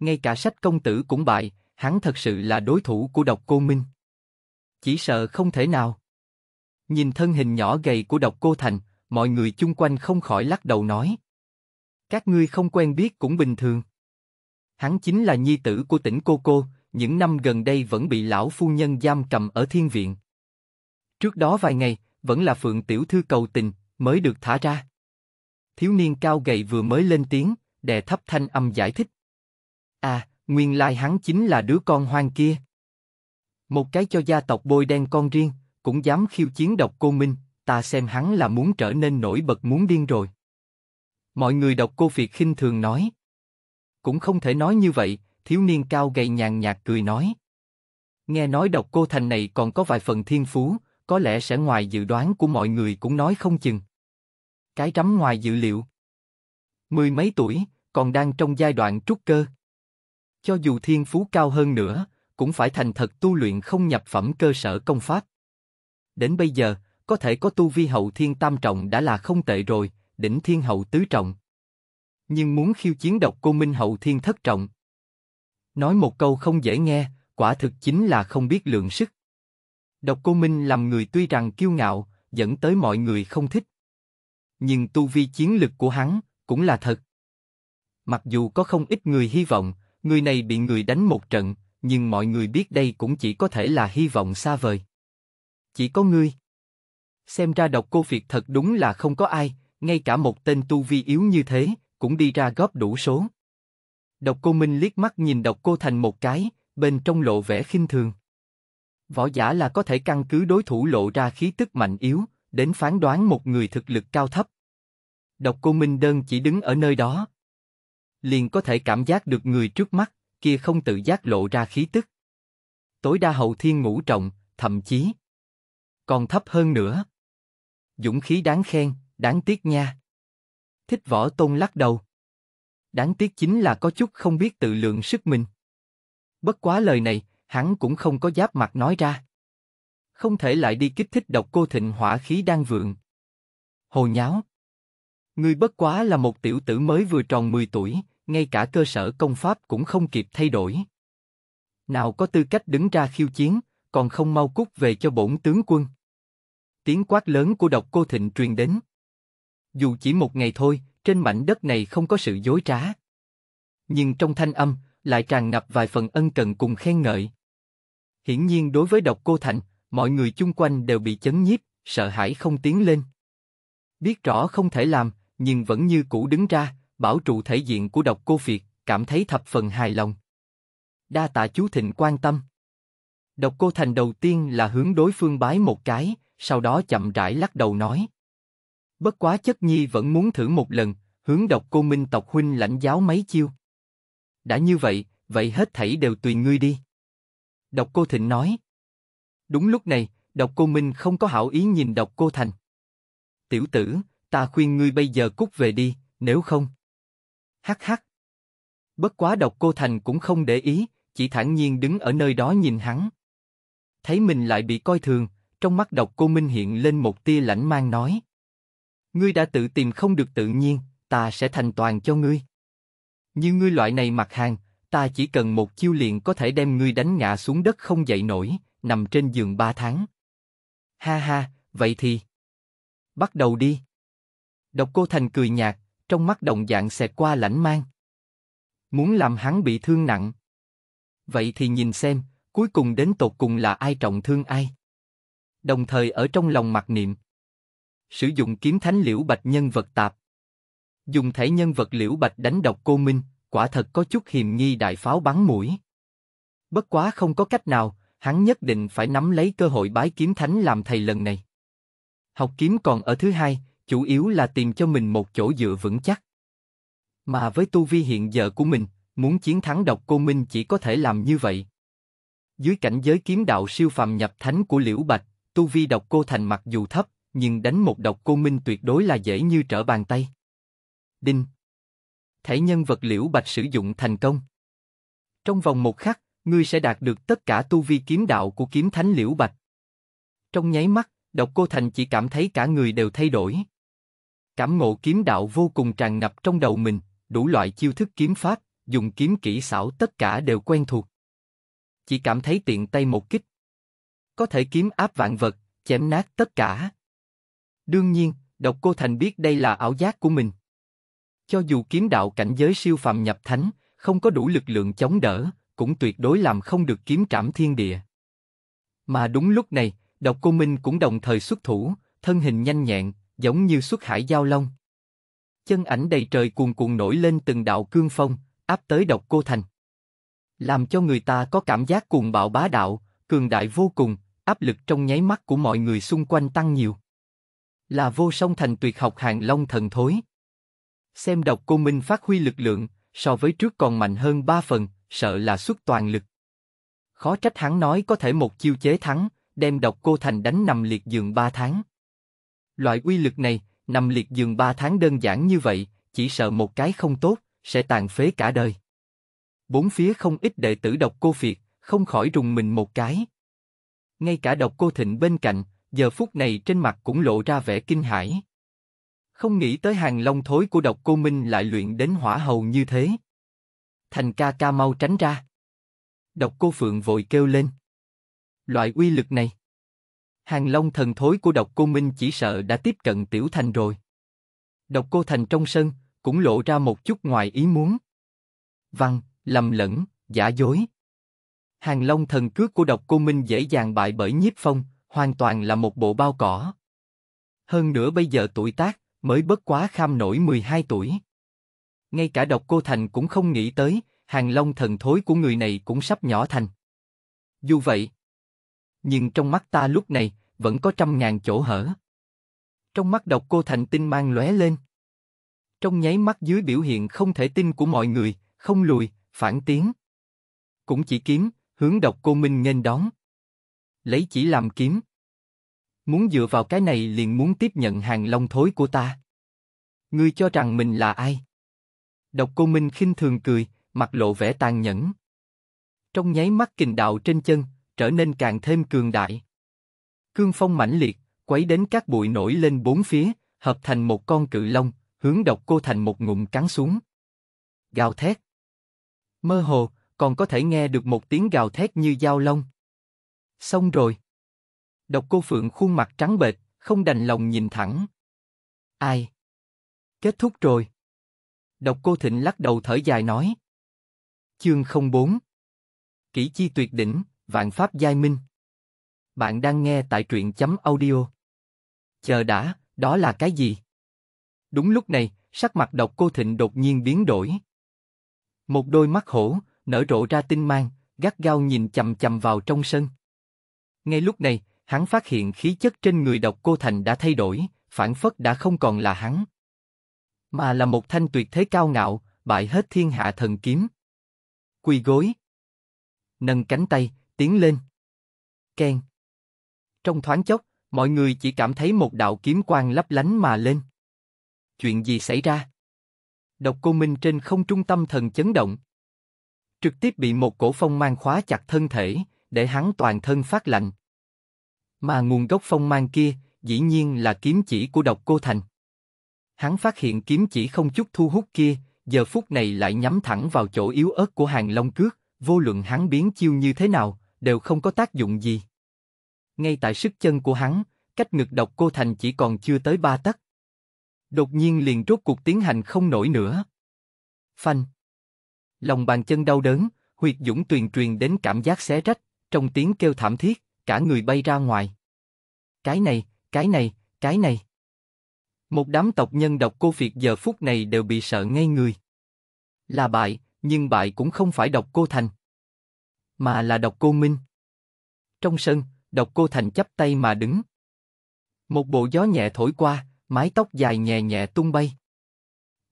Ngay cả sách công tử cũng bại, hắn thật sự là đối thủ của độc cô Minh. Chỉ sợ không thể nào. Nhìn thân hình nhỏ gầy của độc cô Thành, mọi người chung quanh không khỏi lắc đầu nói. Các ngươi không quen biết cũng bình thường. Hắn chính là nhi tử của tỉnh cô cô, những năm gần đây vẫn bị lão phu nhân giam cầm ở thiên viện. Trước đó vài ngày, vẫn là Phượng Tiểu Thư cầu tình, mới được thả ra. Thiếu niên cao gầy vừa mới lên tiếng, đè thấp thanh âm giải thích. À, nguyên lai hắn chính là đứa con hoang kia. Một cái cho gia tộc bôi đen con riêng, cũng dám khiêu chiến độc cô Minh, ta xem hắn là muốn trở nên nổi bật muốn điên rồi. Mọi người độc cô Việt khinh thường nói. Cũng không thể nói như vậy, thiếu niên cao gầy nhàn nhạt cười nói. Nghe nói độc cô thành này còn có vài phần thiên phú, có lẽ sẽ ngoài dự đoán của mọi người cũng nói không chừng. Cái rắm ngoài dự liệu. Mười mấy tuổi, còn đang trong giai đoạn trúc cơ. Cho dù thiên phú cao hơn nữa, cũng phải thành thật tu luyện không nhập phẩm cơ sở công pháp. Đến bây giờ, có thể có tu vi hậu thiên tam trọng đã là không tệ rồi, đỉnh thiên hậu tứ trọng. Nhưng muốn khiêu chiến độc cô minh hậu thiên thất trọng, Nói một câu không dễ nghe, quả thực chính là không biết lượng sức. Độc Cô Minh làm người tuy rằng kiêu ngạo, dẫn tới mọi người không thích. Nhưng tu vi chiến lực của hắn cũng là thật. Mặc dù có không ít người hy vọng, người này bị người đánh một trận, nhưng mọi người biết đây cũng chỉ có thể là hy vọng xa vời. Chỉ có ngươi. Xem ra độc cô Việt thật đúng là không có ai, ngay cả một tên tu vi yếu như thế, cũng đi ra góp đủ số. Độc cô Minh liếc mắt nhìn độc cô thành một cái, bên trong lộ vẻ khinh thường. Võ giả là có thể căn cứ đối thủ lộ ra khí tức mạnh yếu, đến phán đoán một người thực lực cao thấp. Độc cô Minh đơn chỉ đứng ở nơi đó. Liền có thể cảm giác được người trước mắt, kia không tự giác lộ ra khí tức. Tối đa hậu thiên ngũ trọng, thậm chí còn thấp hơn nữa. Dũng khí đáng khen, đáng tiếc nha. Thích võ tôn lắc đầu đáng tiếc chính là có chút không biết tự lượng sức mình. Bất quá lời này, hắn cũng không có giáp mặt nói ra. Không thể lại đi kích thích độc cô thịnh hỏa khí đang vượng. Hồ nháo. người bất quá là một tiểu tử mới vừa tròn 10 tuổi, ngay cả cơ sở công pháp cũng không kịp thay đổi. Nào có tư cách đứng ra khiêu chiến, còn không mau cút về cho bổn tướng quân. Tiếng quát lớn của độc cô thịnh truyền đến. Dù chỉ một ngày thôi, trên mảnh đất này không có sự dối trá. Nhưng trong thanh âm, lại tràn ngập vài phần ân cần cùng khen ngợi. Hiển nhiên đối với độc cô Thành, mọi người chung quanh đều bị chấn nhiếp, sợ hãi không tiến lên. Biết rõ không thể làm, nhưng vẫn như cũ đứng ra, bảo trụ thể diện của độc cô Việt, cảm thấy thập phần hài lòng. Đa tạ chú Thịnh quan tâm. Độc cô Thành đầu tiên là hướng đối phương bái một cái, sau đó chậm rãi lắc đầu nói. Bất quá chất nhi vẫn muốn thử một lần, hướng độc cô minh tộc huynh lãnh giáo mấy chiêu. Đã như vậy, vậy hết thảy đều tùy ngươi đi. Độc cô thịnh nói. Đúng lúc này, độc cô minh không có hảo ý nhìn độc cô thành. Tiểu tử, ta khuyên ngươi bây giờ cút về đi, nếu không. Hắc hắc. Bất quá độc cô thành cũng không để ý, chỉ thản nhiên đứng ở nơi đó nhìn hắn. Thấy mình lại bị coi thường, trong mắt độc cô Minh hiện lên một tia lãnh mang nói. Ngươi đã tự tìm không được tự nhiên, ta sẽ thành toàn cho ngươi. Như ngươi loại này mặt hàng, ta chỉ cần một chiêu liền có thể đem ngươi đánh ngã xuống đất không dậy nổi, nằm trên giường ba tháng. Ha ha, vậy thì... Bắt đầu đi. Độc cô Thành cười nhạt, trong mắt động dạng xẹt qua lãnh mang. Muốn làm hắn bị thương nặng. Vậy thì nhìn xem, cuối cùng đến tột cùng là ai trọng thương ai. Đồng thời ở trong lòng mặc niệm sử dụng kiếm thánh liễu bạch nhân vật tạp. Dùng thể nhân vật liễu bạch đánh độc cô Minh, quả thật có chút hiềm nghi đại pháo bắn mũi. Bất quá không có cách nào, hắn nhất định phải nắm lấy cơ hội bái kiếm thánh làm thầy lần này. Học kiếm còn ở thứ hai, chủ yếu là tìm cho mình một chỗ dựa vững chắc. Mà với tu vi hiện giờ của mình, muốn chiến thắng độc cô Minh chỉ có thể làm như vậy. Dưới cảnh giới kiếm đạo siêu phàm nhập thánh của Liễu Bạch, tu vi độc cô thành mặc dù thấp, nhưng đánh một độc cô minh tuyệt đối là dễ như trở bàn tay. Đinh. Thể nhân vật liễu bạch sử dụng thành công. Trong vòng một khắc, ngươi sẽ đạt được tất cả tu vi kiếm đạo của kiếm thánh liễu bạch. Trong nháy mắt, độc cô thành chỉ cảm thấy cả người đều thay đổi. Cảm ngộ kiếm đạo vô cùng tràn ngập trong đầu mình, đủ loại chiêu thức kiếm pháp, dùng kiếm kỹ xảo tất cả đều quen thuộc. Chỉ cảm thấy tiện tay một kích. Có thể kiếm áp vạn vật, chém nát tất cả. Đương nhiên, Độc Cô Thành biết đây là ảo giác của mình. Cho dù kiếm đạo cảnh giới siêu phàm nhập thánh, không có đủ lực lượng chống đỡ, cũng tuyệt đối làm không được kiếm trảm thiên địa. Mà đúng lúc này, Độc Cô Minh cũng đồng thời xuất thủ, thân hình nhanh nhẹn, giống như xuất hải giao long. Chân ảnh đầy trời cuồn cuộn nổi lên từng đạo cương phong, áp tới Độc Cô Thành. Làm cho người ta có cảm giác cuồng bạo bá đạo, cường đại vô cùng, áp lực trong nháy mắt của mọi người xung quanh tăng nhiều là vô song thành tuyệt học hạng long thần thối. Xem độc cô Minh phát huy lực lượng, so với trước còn mạnh hơn ba phần, sợ là xuất toàn lực. Khó trách hắn nói có thể một chiêu chế thắng, đem độc cô thành đánh nằm liệt giường ba tháng. Loại uy lực này, nằm liệt giường ba tháng đơn giản như vậy, chỉ sợ một cái không tốt, sẽ tàn phế cả đời. Bốn phía không ít đệ tử độc cô Việt, không khỏi rùng mình một cái. Ngay cả độc cô Thịnh bên cạnh, giờ phút này trên mặt cũng lộ ra vẻ kinh hãi. Không nghĩ tới hàng long thối của độc cô Minh lại luyện đến hỏa hầu như thế. Thành ca ca mau tránh ra. Độc cô Phượng vội kêu lên. Loại uy lực này. Hàng long thần thối của độc cô Minh chỉ sợ đã tiếp cận tiểu thành rồi. Độc cô thành trong sân, cũng lộ ra một chút ngoài ý muốn. Văn, vâng, lầm lẫn, giả dối. Hàng long thần cước của độc cô Minh dễ dàng bại bởi nhiếp phong, hoàn toàn là một bộ bao cỏ. Hơn nữa bây giờ tuổi tác, mới bất quá kham nổi 12 tuổi. Ngay cả độc cô Thành cũng không nghĩ tới, hàng long thần thối của người này cũng sắp nhỏ thành. Dù vậy, nhưng trong mắt ta lúc này, vẫn có trăm ngàn chỗ hở. Trong mắt độc cô Thành tinh mang lóe lên. Trong nháy mắt dưới biểu hiện không thể tin của mọi người, không lùi, phản tiến. Cũng chỉ kiếm, hướng độc cô Minh nghênh đón lấy chỉ làm kiếm. Muốn dựa vào cái này liền muốn tiếp nhận hàng long thối của ta. Ngươi cho rằng mình là ai? Độc cô Minh khinh thường cười, mặt lộ vẻ tàn nhẫn. Trong nháy mắt kình đạo trên chân, trở nên càng thêm cường đại. Cương phong mãnh liệt, quấy đến các bụi nổi lên bốn phía, hợp thành một con cự long, hướng độc cô thành một ngụm cắn xuống. Gào thét. Mơ hồ, còn có thể nghe được một tiếng gào thét như dao long xong rồi. Độc cô Phượng khuôn mặt trắng bệch, không đành lòng nhìn thẳng. Ai? Kết thúc rồi. Độc cô Thịnh lắc đầu thở dài nói. Chương 04 Kỷ chi tuyệt đỉnh, vạn pháp giai minh. Bạn đang nghe tại truyện chấm audio. Chờ đã, đó là cái gì? Đúng lúc này, sắc mặt độc cô Thịnh đột nhiên biến đổi. Một đôi mắt hổ, nở rộ ra tinh mang, gắt gao nhìn chầm chầm vào trong sân. Ngay lúc này, hắn phát hiện khí chất trên người độc cô thành đã thay đổi, phản phất đã không còn là hắn, mà là một thanh tuyệt thế cao ngạo, bại hết thiên hạ thần kiếm. Quỳ gối, nâng cánh tay, tiến lên. Ken. Trong thoáng chốc, mọi người chỉ cảm thấy một đạo kiếm quang lấp lánh mà lên. Chuyện gì xảy ra? Độc cô Minh trên không trung tâm thần chấn động. Trực tiếp bị một cổ phong mang khóa chặt thân thể, để hắn toàn thân phát lạnh, mà nguồn gốc phong mang kia, dĩ nhiên là kiếm chỉ của độc cô thành. Hắn phát hiện kiếm chỉ không chút thu hút kia, giờ phút này lại nhắm thẳng vào chỗ yếu ớt của hàng long cước, vô luận hắn biến chiêu như thế nào, đều không có tác dụng gì. Ngay tại sức chân của hắn, cách ngực độc cô thành chỉ còn chưa tới ba tấc. Đột nhiên liền rốt cuộc tiến hành không nổi nữa. Phanh. Lòng bàn chân đau đớn, huyệt dũng tuyền truyền đến cảm giác xé rách, trong tiếng kêu thảm thiết cả người bay ra ngoài. Cái này, cái này, cái này. Một đám tộc nhân độc cô việt giờ phút này đều bị sợ ngây người. Là bại, nhưng bại cũng không phải độc cô thành. Mà là độc cô Minh. Trong sân, độc cô thành chắp tay mà đứng. Một bộ gió nhẹ thổi qua, mái tóc dài nhẹ nhẹ tung bay.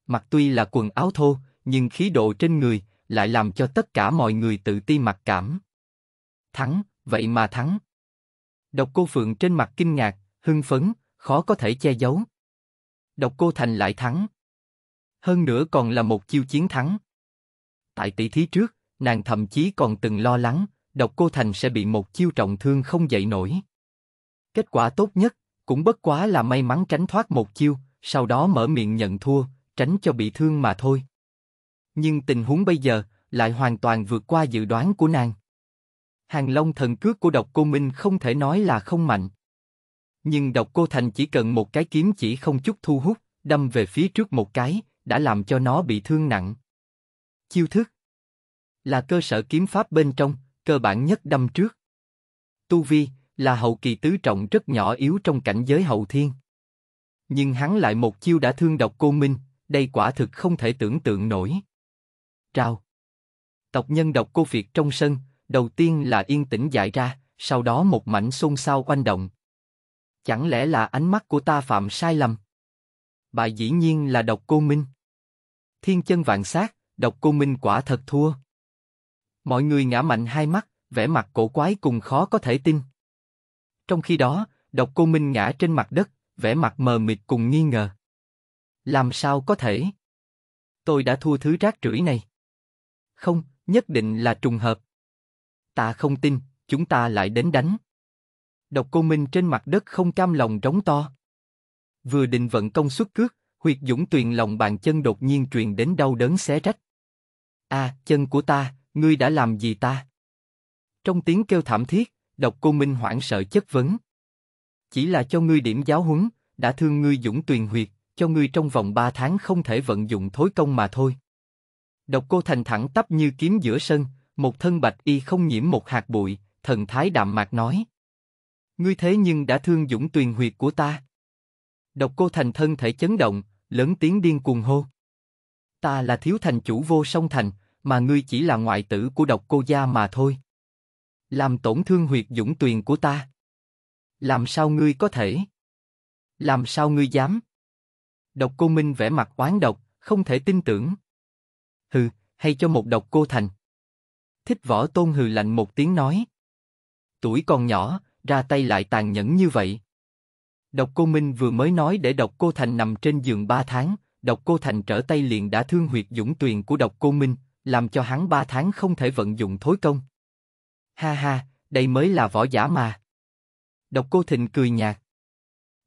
Mặc tuy là quần áo thô, nhưng khí độ trên người lại làm cho tất cả mọi người tự ti mặc cảm. Thắng, vậy mà thắng. Độc cô Phượng trên mặt kinh ngạc, hưng phấn, khó có thể che giấu. Độc cô Thành lại thắng. Hơn nữa còn là một chiêu chiến thắng. Tại tỷ thí trước, nàng thậm chí còn từng lo lắng, độc cô Thành sẽ bị một chiêu trọng thương không dậy nổi. Kết quả tốt nhất, cũng bất quá là may mắn tránh thoát một chiêu, sau đó mở miệng nhận thua, tránh cho bị thương mà thôi. Nhưng tình huống bây giờ lại hoàn toàn vượt qua dự đoán của nàng. Hàng Long thần cước của độc cô Minh không thể nói là không mạnh. Nhưng độc cô Thành chỉ cần một cái kiếm chỉ không chút thu hút, đâm về phía trước một cái, đã làm cho nó bị thương nặng. Chiêu thức Là cơ sở kiếm pháp bên trong, cơ bản nhất đâm trước. Tu Vi là hậu kỳ tứ trọng rất nhỏ yếu trong cảnh giới hậu thiên. Nhưng hắn lại một chiêu đã thương độc cô Minh, đây quả thực không thể tưởng tượng nổi. Trao Tộc nhân độc cô Việt trong sân, đầu tiên là yên tĩnh dại ra, sau đó một mảnh xôn xao quanh động. Chẳng lẽ là ánh mắt của ta phạm sai lầm? Bài dĩ nhiên là độc cô Minh. Thiên chân vạn sát, độc cô Minh quả thật thua. Mọi người ngã mạnh hai mắt, vẻ mặt cổ quái cùng khó có thể tin. Trong khi đó, độc cô Minh ngã trên mặt đất, vẻ mặt mờ mịt cùng nghi ngờ. Làm sao có thể? Tôi đã thua thứ rác rưởi này. Không, nhất định là trùng hợp ta không tin, chúng ta lại đến đánh. Độc Cô Minh trên mặt đất không cam lòng rống to. Vừa định vận công xuất cước, huyệt dũng tuyền lòng bàn chân đột nhiên truyền đến đau đớn xé rách. A, à, chân của ta, ngươi đã làm gì ta? Trong tiếng kêu thảm thiết, Độc Cô Minh hoảng sợ chất vấn. Chỉ là cho ngươi điểm giáo huấn, đã thương ngươi dũng tuyền huyệt, cho ngươi trong vòng ba tháng không thể vận dụng thối công mà thôi. Độc Cô Thành thẳng tắp như kiếm giữa sân, một thân bạch y không nhiễm một hạt bụi, thần thái đạm mạc nói. Ngươi thế nhưng đã thương dũng tuyền huyệt của ta. Độc cô thành thân thể chấn động, lớn tiếng điên cuồng hô. Ta là thiếu thành chủ vô song thành, mà ngươi chỉ là ngoại tử của độc cô gia mà thôi. Làm tổn thương huyệt dũng tuyền của ta. Làm sao ngươi có thể? Làm sao ngươi dám? Độc cô Minh vẻ mặt oán độc, không thể tin tưởng. Hừ, hay cho một độc cô thành. Thích võ tôn hừ lạnh một tiếng nói. Tuổi còn nhỏ, ra tay lại tàn nhẫn như vậy. Độc cô Minh vừa mới nói để độc cô Thành nằm trên giường ba tháng, độc cô Thành trở tay liền đã thương huyệt dũng tuyền của độc cô Minh, làm cho hắn ba tháng không thể vận dụng thối công. Ha ha, đây mới là võ giả mà. Độc cô Thịnh cười nhạt.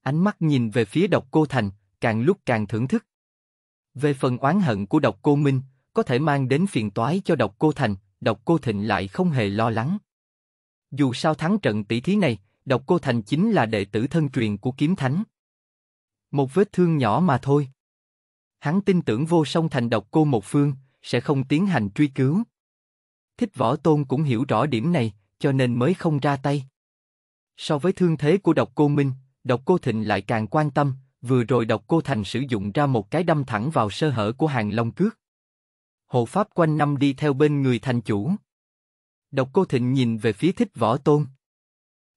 Ánh mắt nhìn về phía độc cô Thành, càng lúc càng thưởng thức. Về phần oán hận của độc cô Minh, có thể mang đến phiền toái cho độc cô Thành, Độc Cô Thịnh lại không hề lo lắng. Dù sao thắng trận tỷ thí này, Độc Cô Thành chính là đệ tử thân truyền của Kiếm Thánh. Một vết thương nhỏ mà thôi. Hắn tin tưởng vô song thành Độc Cô một phương, sẽ không tiến hành truy cứu. Thích Võ Tôn cũng hiểu rõ điểm này, cho nên mới không ra tay. So với thương thế của Độc Cô Minh, Độc Cô Thịnh lại càng quan tâm, vừa rồi Độc Cô Thành sử dụng ra một cái đâm thẳng vào sơ hở của hàng long cước hộ pháp quanh năm đi theo bên người thành chủ. Độc Cô Thịnh nhìn về phía thích võ tôn.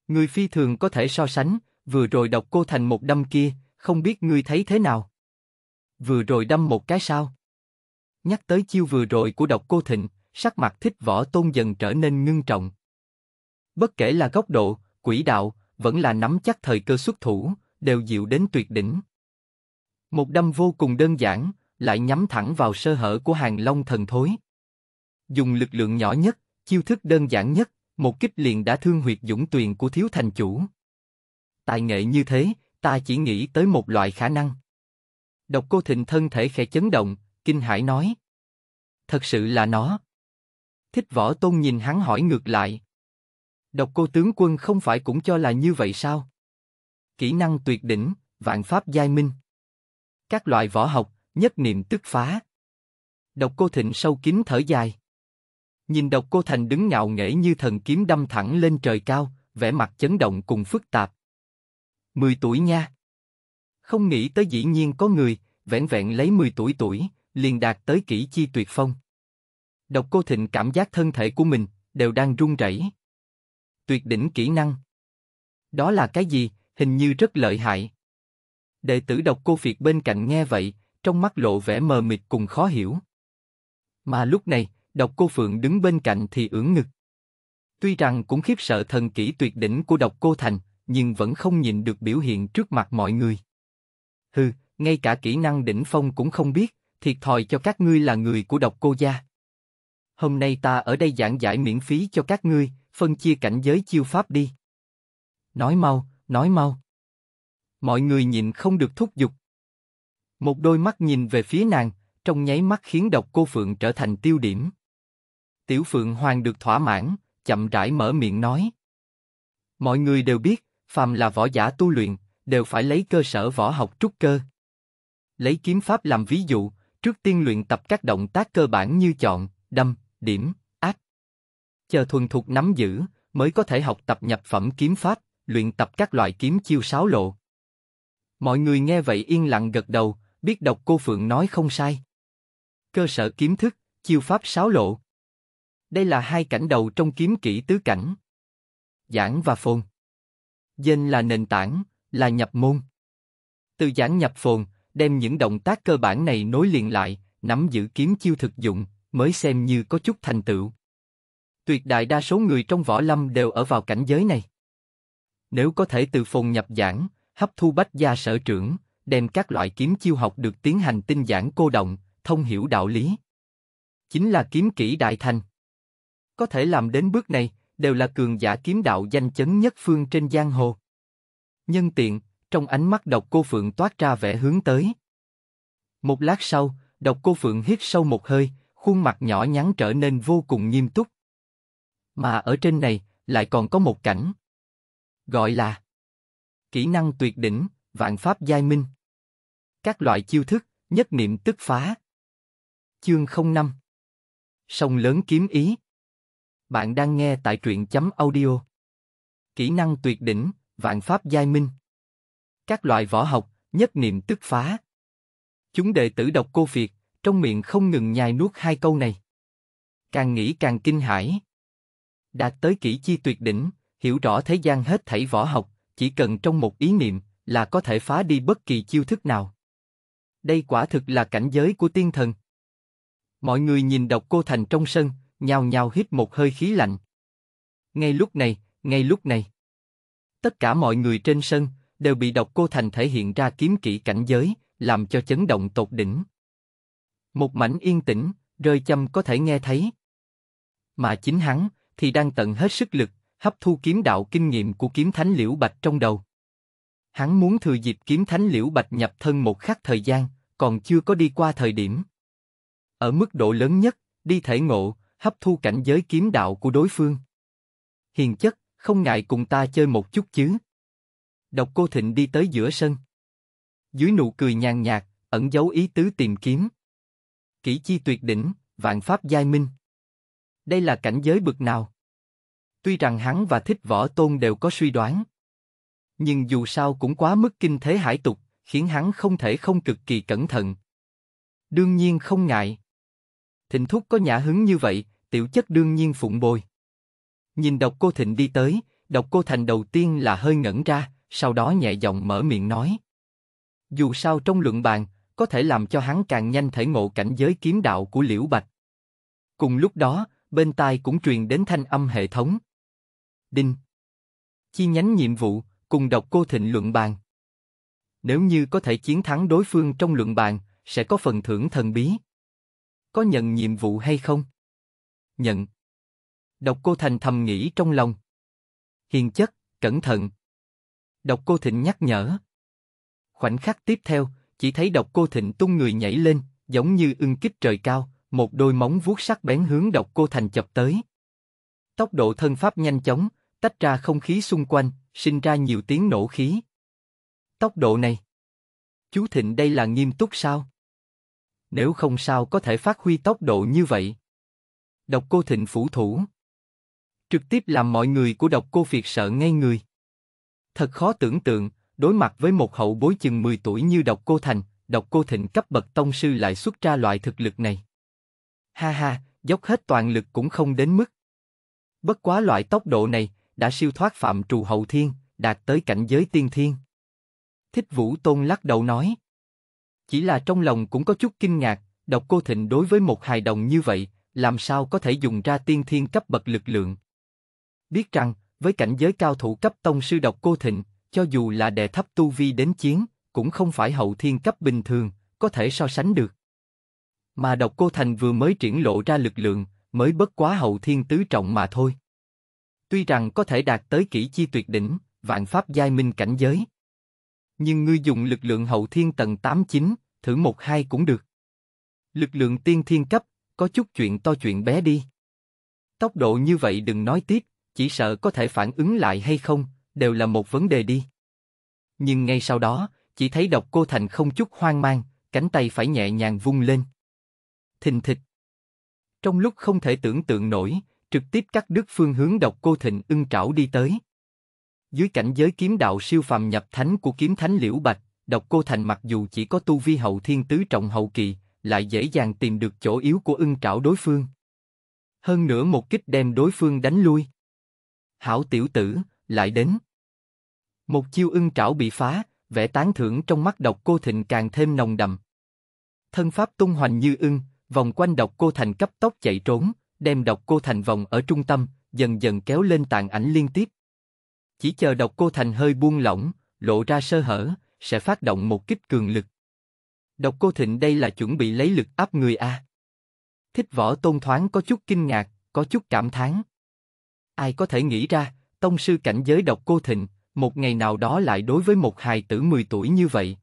Người phi thường có thể so sánh, vừa rồi độc cô thành một đâm kia, không biết ngươi thấy thế nào? Vừa rồi đâm một cái sao? Nhắc tới chiêu vừa rồi của độc cô thịnh, sắc mặt thích võ tôn dần trở nên ngưng trọng. Bất kể là góc độ, quỹ đạo, vẫn là nắm chắc thời cơ xuất thủ, đều dịu đến tuyệt đỉnh. Một đâm vô cùng đơn giản, lại nhắm thẳng vào sơ hở của hàng long thần thối. Dùng lực lượng nhỏ nhất, chiêu thức đơn giản nhất, một kích liền đã thương huyệt dũng tuyền của thiếu thành chủ. Tài nghệ như thế, ta chỉ nghĩ tới một loại khả năng. Độc cô thịnh thân thể khẽ chấn động, kinh hãi nói. Thật sự là nó. Thích võ tôn nhìn hắn hỏi ngược lại. Độc cô tướng quân không phải cũng cho là như vậy sao? Kỹ năng tuyệt đỉnh, vạn pháp giai minh. Các loại võ học, nhất niệm tức phá. Độc cô thịnh sâu kín thở dài. Nhìn độc cô thành đứng ngạo nghễ như thần kiếm đâm thẳng lên trời cao, vẻ mặt chấn động cùng phức tạp. Mười tuổi nha. Không nghĩ tới dĩ nhiên có người, vẹn vẹn lấy mười tuổi tuổi, liền đạt tới kỹ chi tuyệt phong. Độc cô thịnh cảm giác thân thể của mình, đều đang run rẩy. Tuyệt đỉnh kỹ năng. Đó là cái gì, hình như rất lợi hại. Đệ tử độc cô Việt bên cạnh nghe vậy, trong mắt lộ vẻ mờ mịt cùng khó hiểu. Mà lúc này, độc cô Phượng đứng bên cạnh thì ưỡn ngực. Tuy rằng cũng khiếp sợ thần kỹ tuyệt đỉnh của độc cô Thành, nhưng vẫn không nhìn được biểu hiện trước mặt mọi người. Hừ, ngay cả kỹ năng đỉnh phong cũng không biết, thiệt thòi cho các ngươi là người của độc cô gia. Hôm nay ta ở đây giảng giải miễn phí cho các ngươi, phân chia cảnh giới chiêu pháp đi. Nói mau, nói mau. Mọi người nhìn không được thúc giục. Một đôi mắt nhìn về phía nàng, trong nháy mắt khiến độc cô Phượng trở thành tiêu điểm. Tiểu Phượng Hoàng được thỏa mãn, chậm rãi mở miệng nói. Mọi người đều biết, phàm là võ giả tu luyện, đều phải lấy cơ sở võ học trúc cơ. Lấy kiếm pháp làm ví dụ, trước tiên luyện tập các động tác cơ bản như chọn, đâm, điểm, áp. Chờ thuần thục nắm giữ, mới có thể học tập nhập phẩm kiếm pháp, luyện tập các loại kiếm chiêu sáo lộ. Mọi người nghe vậy yên lặng gật đầu, biết đọc cô Phượng nói không sai. Cơ sở kiếm thức, chiêu pháp sáo lộ. Đây là hai cảnh đầu trong kiếm kỹ tứ cảnh. Giảng và phồn. Dên là nền tảng, là nhập môn. Từ giảng nhập phồn, đem những động tác cơ bản này nối liền lại, nắm giữ kiếm chiêu thực dụng, mới xem như có chút thành tựu. Tuyệt đại đa số người trong võ lâm đều ở vào cảnh giới này. Nếu có thể từ phồn nhập giảng, hấp thu bách gia sở trưởng, đem các loại kiếm chiêu học được tiến hành tinh giản cô động, thông hiểu đạo lý. Chính là kiếm kỹ đại thành. Có thể làm đến bước này, đều là cường giả kiếm đạo danh chấn nhất phương trên giang hồ. Nhân tiện, trong ánh mắt độc cô Phượng toát ra vẻ hướng tới. Một lát sau, độc cô Phượng hít sâu một hơi, khuôn mặt nhỏ nhắn trở nên vô cùng nghiêm túc. Mà ở trên này, lại còn có một cảnh. Gọi là Kỹ năng tuyệt đỉnh, vạn pháp giai minh. Các loại chiêu thức, nhất niệm tức phá. Chương 05 Sông lớn kiếm ý Bạn đang nghe tại truyện chấm audio. Kỹ năng tuyệt đỉnh, vạn pháp giai minh. Các loại võ học, nhất niệm tức phá. Chúng đệ tử đọc cô Việt, trong miệng không ngừng nhai nuốt hai câu này. Càng nghĩ càng kinh hãi. Đạt tới kỹ chi tuyệt đỉnh, hiểu rõ thế gian hết thảy võ học, chỉ cần trong một ý niệm, là có thể phá đi bất kỳ chiêu thức nào. Đây quả thực là cảnh giới của tiên thần. Mọi người nhìn độc cô thành trong sân, nhào nhào hít một hơi khí lạnh. Ngay lúc này, ngay lúc này. Tất cả mọi người trên sân đều bị độc cô thành thể hiện ra kiếm kỹ cảnh giới, làm cho chấn động tột đỉnh. Một mảnh yên tĩnh, rơi châm có thể nghe thấy. Mà chính hắn thì đang tận hết sức lực, hấp thu kiếm đạo kinh nghiệm của kiếm thánh liễu bạch trong đầu. Hắn muốn thừa dịp kiếm thánh liễu bạch nhập thân một khắc thời gian, còn chưa có đi qua thời điểm. Ở mức độ lớn nhất, đi thể ngộ, hấp thu cảnh giới kiếm đạo của đối phương. Hiền chất, không ngại cùng ta chơi một chút chứ. Độc cô Thịnh đi tới giữa sân. Dưới nụ cười nhàn nhạt, ẩn giấu ý tứ tìm kiếm. Kỷ chi tuyệt đỉnh, vạn pháp giai minh. Đây là cảnh giới bực nào? Tuy rằng hắn và thích võ tôn đều có suy đoán, nhưng dù sao cũng quá mức kinh thế hải tục, khiến hắn không thể không cực kỳ cẩn thận. Đương nhiên không ngại. Thịnh thúc có nhã hứng như vậy, tiểu chất đương nhiên phụng bồi. Nhìn độc cô Thịnh đi tới, độc cô Thành đầu tiên là hơi ngẩn ra, sau đó nhẹ giọng mở miệng nói. Dù sao trong luận bàn, có thể làm cho hắn càng nhanh thể ngộ cảnh giới kiếm đạo của Liễu Bạch. Cùng lúc đó, bên tai cũng truyền đến thanh âm hệ thống. Đinh. Chi nhánh nhiệm vụ, cùng đọc cô thịnh luận bàn. Nếu như có thể chiến thắng đối phương trong luận bàn, sẽ có phần thưởng thần bí. Có nhận nhiệm vụ hay không? Nhận. đọc Cô Thành thầm nghĩ trong lòng. Hiền chất, cẩn thận. đọc Cô Thịnh nhắc nhở. Khoảnh khắc tiếp theo, chỉ thấy đọc Cô Thịnh tung người nhảy lên, giống như ưng kích trời cao, một đôi móng vuốt sắc bén hướng đọc Cô Thành chập tới. Tốc độ thân pháp nhanh chóng, tách ra không khí xung quanh, sinh ra nhiều tiếng nổ khí. Tốc độ này. Chú Thịnh đây là nghiêm túc sao? Nếu không sao có thể phát huy tốc độ như vậy? Độc cô Thịnh phủ thủ. Trực tiếp làm mọi người của độc cô việt sợ ngay người. Thật khó tưởng tượng, đối mặt với một hậu bối chừng 10 tuổi như độc cô Thành, độc cô Thịnh cấp bậc tông sư lại xuất ra loại thực lực này. Ha ha, dốc hết toàn lực cũng không đến mức. Bất quá loại tốc độ này, đã siêu thoát phạm trù hậu thiên, đạt tới cảnh giới tiên thiên. Thích Vũ Tôn lắc đầu nói. Chỉ là trong lòng cũng có chút kinh ngạc, độc cô thịnh đối với một hài đồng như vậy, làm sao có thể dùng ra tiên thiên cấp bậc lực lượng. Biết rằng, với cảnh giới cao thủ cấp tông sư độc cô thịnh, cho dù là đệ thấp tu vi đến chiến, cũng không phải hậu thiên cấp bình thường, có thể so sánh được. Mà độc cô thành vừa mới triển lộ ra lực lượng, mới bất quá hậu thiên tứ trọng mà thôi. Tuy rằng có thể đạt tới kỹ chi tuyệt đỉnh, vạn pháp giai minh cảnh giới. Nhưng ngươi dùng lực lượng hậu thiên tầng 8-9, thử một hai cũng được. Lực lượng tiên thiên cấp, có chút chuyện to chuyện bé đi. Tốc độ như vậy đừng nói tiếp, chỉ sợ có thể phản ứng lại hay không, đều là một vấn đề đi. Nhưng ngay sau đó, chỉ thấy độc cô Thành không chút hoang mang, cánh tay phải nhẹ nhàng vung lên. Thình thịch. Trong lúc không thể tưởng tượng nổi, trực tiếp cắt đứt phương hướng độc cô thịnh ưng trảo đi tới. Dưới cảnh giới kiếm đạo siêu phàm nhập thánh của kiếm thánh liễu bạch, độc cô thành mặc dù chỉ có tu vi hậu thiên tứ trọng hậu kỳ, lại dễ dàng tìm được chỗ yếu của ưng trảo đối phương. Hơn nữa một kích đem đối phương đánh lui. Hảo tiểu tử, lại đến. Một chiêu ưng trảo bị phá, vẻ tán thưởng trong mắt độc cô thịnh càng thêm nồng đậm. Thân pháp tung hoành như ưng, vòng quanh độc cô thành cấp tốc chạy trốn, đem độc cô thành vòng ở trung tâm, dần dần kéo lên tàn ảnh liên tiếp. Chỉ chờ độc cô thành hơi buông lỏng, lộ ra sơ hở, sẽ phát động một kích cường lực. Độc cô thịnh đây là chuẩn bị lấy lực áp người A. Thích võ tôn thoáng có chút kinh ngạc, có chút cảm thán. Ai có thể nghĩ ra, tông sư cảnh giới độc cô thịnh, một ngày nào đó lại đối với một hài tử 10 tuổi như vậy.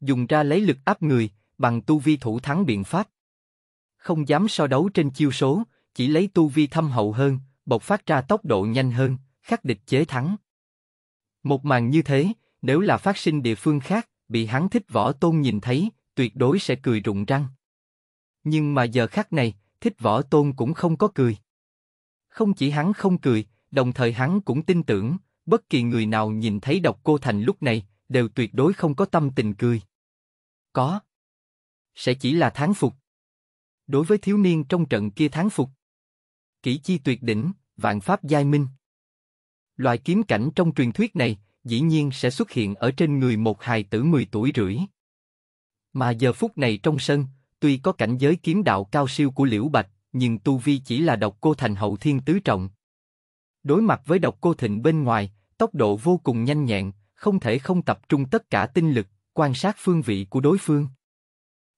Dùng ra lấy lực áp người, bằng tu vi thủ thắng biện pháp, không dám so đấu trên chiêu số, chỉ lấy tu vi thâm hậu hơn, bộc phát ra tốc độ nhanh hơn, khắc địch chế thắng. Một màn như thế, nếu là phát sinh địa phương khác, bị hắn thích võ tôn nhìn thấy, tuyệt đối sẽ cười rụng răng. Nhưng mà giờ khắc này, thích võ tôn cũng không có cười. Không chỉ hắn không cười, đồng thời hắn cũng tin tưởng, bất kỳ người nào nhìn thấy độc cô thành lúc này, đều tuyệt đối không có tâm tình cười. Có. Sẽ chỉ là tháng phục đối với thiếu niên trong trận kia thắng phục. Kỷ chi tuyệt đỉnh, vạn pháp giai minh. Loại kiếm cảnh trong truyền thuyết này, dĩ nhiên sẽ xuất hiện ở trên người một hài tử 10 tuổi rưỡi. Mà giờ phút này trong sân, tuy có cảnh giới kiếm đạo cao siêu của Liễu Bạch, nhưng Tu Vi chỉ là độc cô thành hậu thiên tứ trọng. Đối mặt với độc cô thịnh bên ngoài, tốc độ vô cùng nhanh nhẹn, không thể không tập trung tất cả tinh lực, quan sát phương vị của đối phương.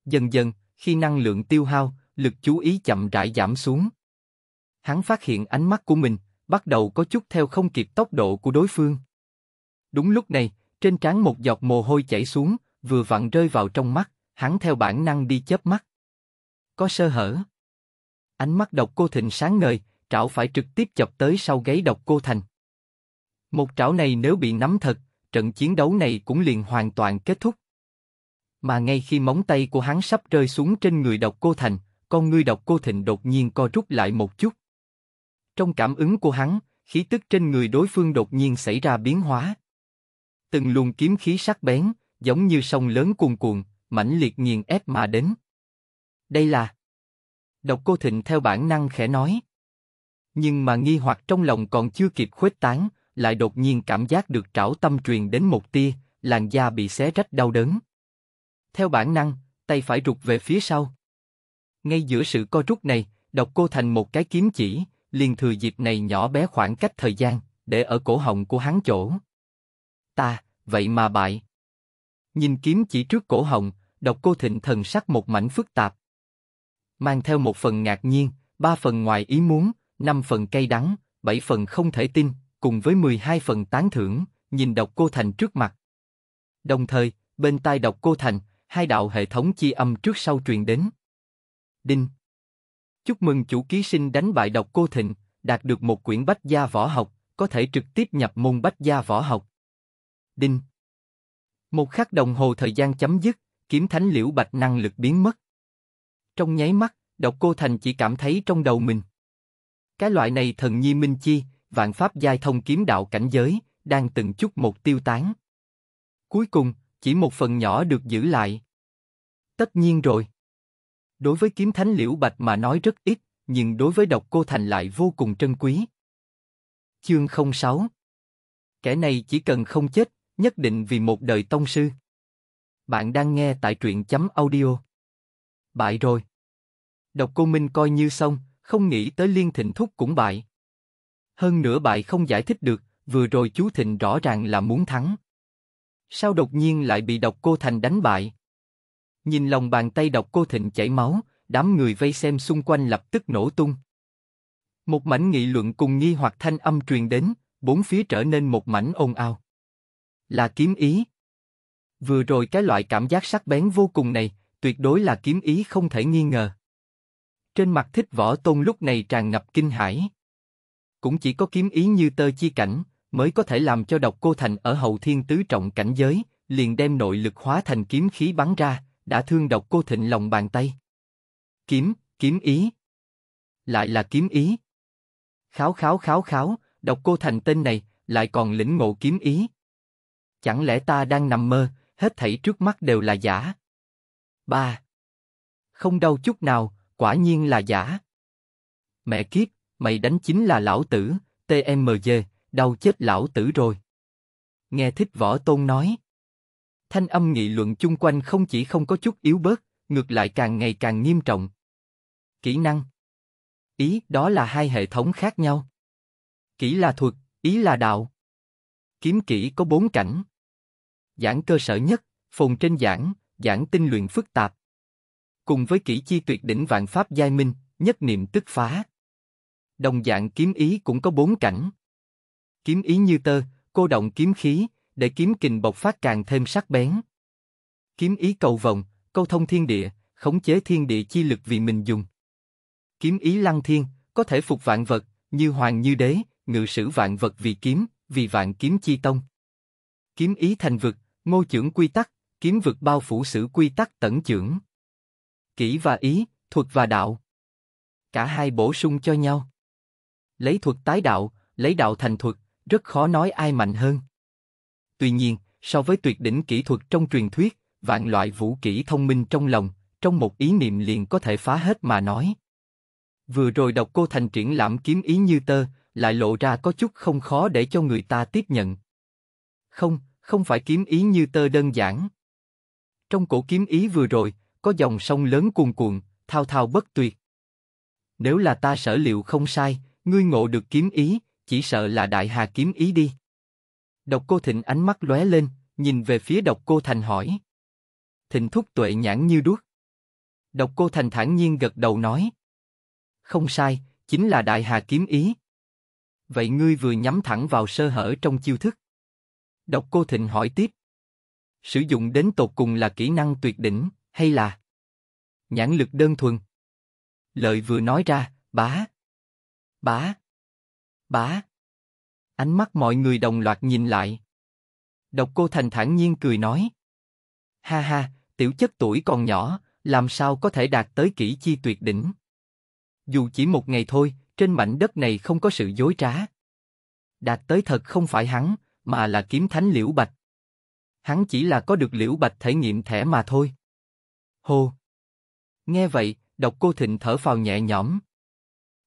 Dần dần, khi năng lượng tiêu hao, lực chú ý chậm rãi giảm xuống. Hắn phát hiện ánh mắt của mình bắt đầu có chút theo không kịp tốc độ của đối phương. Đúng lúc này, trên trán một giọt mồ hôi chảy xuống, vừa vặn rơi vào trong mắt, hắn theo bản năng đi chớp mắt. Có sơ hở. Ánh mắt độc cô thịnh sáng ngời, trảo phải trực tiếp chọc tới sau gáy độc cô thành. Một trảo này nếu bị nắm thật, trận chiến đấu này cũng liền hoàn toàn kết thúc mà ngay khi móng tay của hắn sắp rơi xuống trên người độc cô thành, con ngươi độc cô thịnh đột nhiên co rút lại một chút. Trong cảm ứng của hắn, khí tức trên người đối phương đột nhiên xảy ra biến hóa. Từng luồng kiếm khí sắc bén, giống như sông lớn cuồn cuộn, mãnh liệt nghiền ép mà đến. Đây là... Độc cô thịnh theo bản năng khẽ nói. Nhưng mà nghi hoặc trong lòng còn chưa kịp khuếch tán, lại đột nhiên cảm giác được trảo tâm truyền đến một tia, làn da bị xé rách đau đớn theo bản năng, tay phải rụt về phía sau. Ngay giữa sự co rút này, độc cô thành một cái kiếm chỉ, liền thừa dịp này nhỏ bé khoảng cách thời gian, để ở cổ họng của hắn chỗ. Ta, vậy mà bại. Nhìn kiếm chỉ trước cổ họng, độc cô thịnh thần sắc một mảnh phức tạp. Mang theo một phần ngạc nhiên, ba phần ngoài ý muốn, năm phần cay đắng, bảy phần không thể tin, cùng với mười hai phần tán thưởng, nhìn độc cô thành trước mặt. Đồng thời, bên tai độc cô thành, hai đạo hệ thống chi âm trước sau truyền đến. Đinh. Chúc mừng chủ ký sinh đánh bại độc cô Thịnh, đạt được một quyển bách gia võ học, có thể trực tiếp nhập môn bách gia võ học. Đinh. Một khắc đồng hồ thời gian chấm dứt, kiếm thánh liễu bạch năng lực biến mất. Trong nháy mắt, độc cô thành chỉ cảm thấy trong đầu mình. Cái loại này thần nhi minh chi, vạn pháp giai thông kiếm đạo cảnh giới, đang từng chút một tiêu tán. Cuối cùng, chỉ một phần nhỏ được giữ lại, Tất nhiên rồi. Đối với kiếm thánh liễu bạch mà nói rất ít, nhưng đối với độc cô thành lại vô cùng trân quý. Chương 06 Kẻ này chỉ cần không chết, nhất định vì một đời tông sư. Bạn đang nghe tại truyện chấm audio. Bại rồi. Độc cô Minh coi như xong, không nghĩ tới Liên Thịnh Thúc cũng bại. Hơn nữa bại không giải thích được, vừa rồi chú Thịnh rõ ràng là muốn thắng. Sao đột nhiên lại bị độc cô Thành đánh bại? Nhìn lòng bàn tay độc cô Thịnh chảy máu, đám người vây xem xung quanh lập tức nổ tung. Một mảnh nghị luận cùng nghi hoặc thanh âm truyền đến, bốn phía trở nên một mảnh ồn ào. Là kiếm ý. Vừa rồi cái loại cảm giác sắc bén vô cùng này, tuyệt đối là kiếm ý không thể nghi ngờ. Trên mặt thích võ tôn lúc này tràn ngập kinh hãi. Cũng chỉ có kiếm ý như tơ chi cảnh, mới có thể làm cho độc cô thành ở hậu thiên tứ trọng cảnh giới, liền đem nội lực hóa thành kiếm khí bắn ra, đã thương độc cô thịnh lòng bàn tay. Kiếm, kiếm ý. Lại là kiếm ý. Kháo kháo kháo kháo, độc cô thành tên này, lại còn lĩnh ngộ kiếm ý. Chẳng lẽ ta đang nằm mơ, hết thảy trước mắt đều là giả? Ba. Không đau chút nào, quả nhiên là giả. Mẹ kiếp, mày đánh chính là lão tử, TMG, đau chết lão tử rồi. Nghe thích võ tôn nói thanh âm nghị luận chung quanh không chỉ không có chút yếu bớt, ngược lại càng ngày càng nghiêm trọng. Kỹ năng Ý đó là hai hệ thống khác nhau. Kỹ là thuật, ý là đạo. Kiếm kỹ có bốn cảnh. Giảng cơ sở nhất, phồn trên giảng, giảng tinh luyện phức tạp. Cùng với kỹ chi tuyệt đỉnh vạn pháp giai minh, nhất niệm tức phá. Đồng dạng kiếm ý cũng có bốn cảnh. Kiếm ý như tơ, cô động kiếm khí, để kiếm kình bộc phát càng thêm sắc bén. Kiếm ý cầu vòng, câu thông thiên địa, khống chế thiên địa chi lực vì mình dùng. Kiếm ý lăng thiên, có thể phục vạn vật, như hoàng như đế, ngự sử vạn vật vì kiếm, vì vạn kiếm chi tông. Kiếm ý thành vực, ngô trưởng quy tắc, kiếm vực bao phủ sử quy tắc tẩn trưởng. Kỹ và ý, thuật và đạo. Cả hai bổ sung cho nhau. Lấy thuật tái đạo, lấy đạo thành thuật, rất khó nói ai mạnh hơn. Tuy nhiên, so với tuyệt đỉnh kỹ thuật trong truyền thuyết, vạn loại vũ kỹ thông minh trong lòng, trong một ý niệm liền có thể phá hết mà nói. Vừa rồi đọc cô thành triển lãm kiếm ý như tơ, lại lộ ra có chút không khó để cho người ta tiếp nhận. Không, không phải kiếm ý như tơ đơn giản. Trong cổ kiếm ý vừa rồi, có dòng sông lớn cuồn cuộn, thao thao bất tuyệt. Nếu là ta sở liệu không sai, ngươi ngộ được kiếm ý, chỉ sợ là đại hà kiếm ý đi. Độc cô Thịnh ánh mắt lóe lên, nhìn về phía độc cô Thành hỏi. Thịnh thúc tuệ nhãn như đuốc. Độc cô Thành thản nhiên gật đầu nói. Không sai, chính là đại hà kiếm ý. Vậy ngươi vừa nhắm thẳng vào sơ hở trong chiêu thức. Độc cô Thịnh hỏi tiếp. Sử dụng đến tột cùng là kỹ năng tuyệt đỉnh, hay là nhãn lực đơn thuần? Lợi vừa nói ra, bá, bá, bá. Ánh mắt mọi người đồng loạt nhìn lại. Độc cô thành thản nhiên cười nói. Ha ha, tiểu chất tuổi còn nhỏ, làm sao có thể đạt tới kỹ chi tuyệt đỉnh. Dù chỉ một ngày thôi, trên mảnh đất này không có sự dối trá. Đạt tới thật không phải hắn, mà là kiếm thánh liễu bạch. Hắn chỉ là có được liễu bạch thể nghiệm thẻ mà thôi. Hô! Nghe vậy, độc cô thịnh thở phào nhẹ nhõm.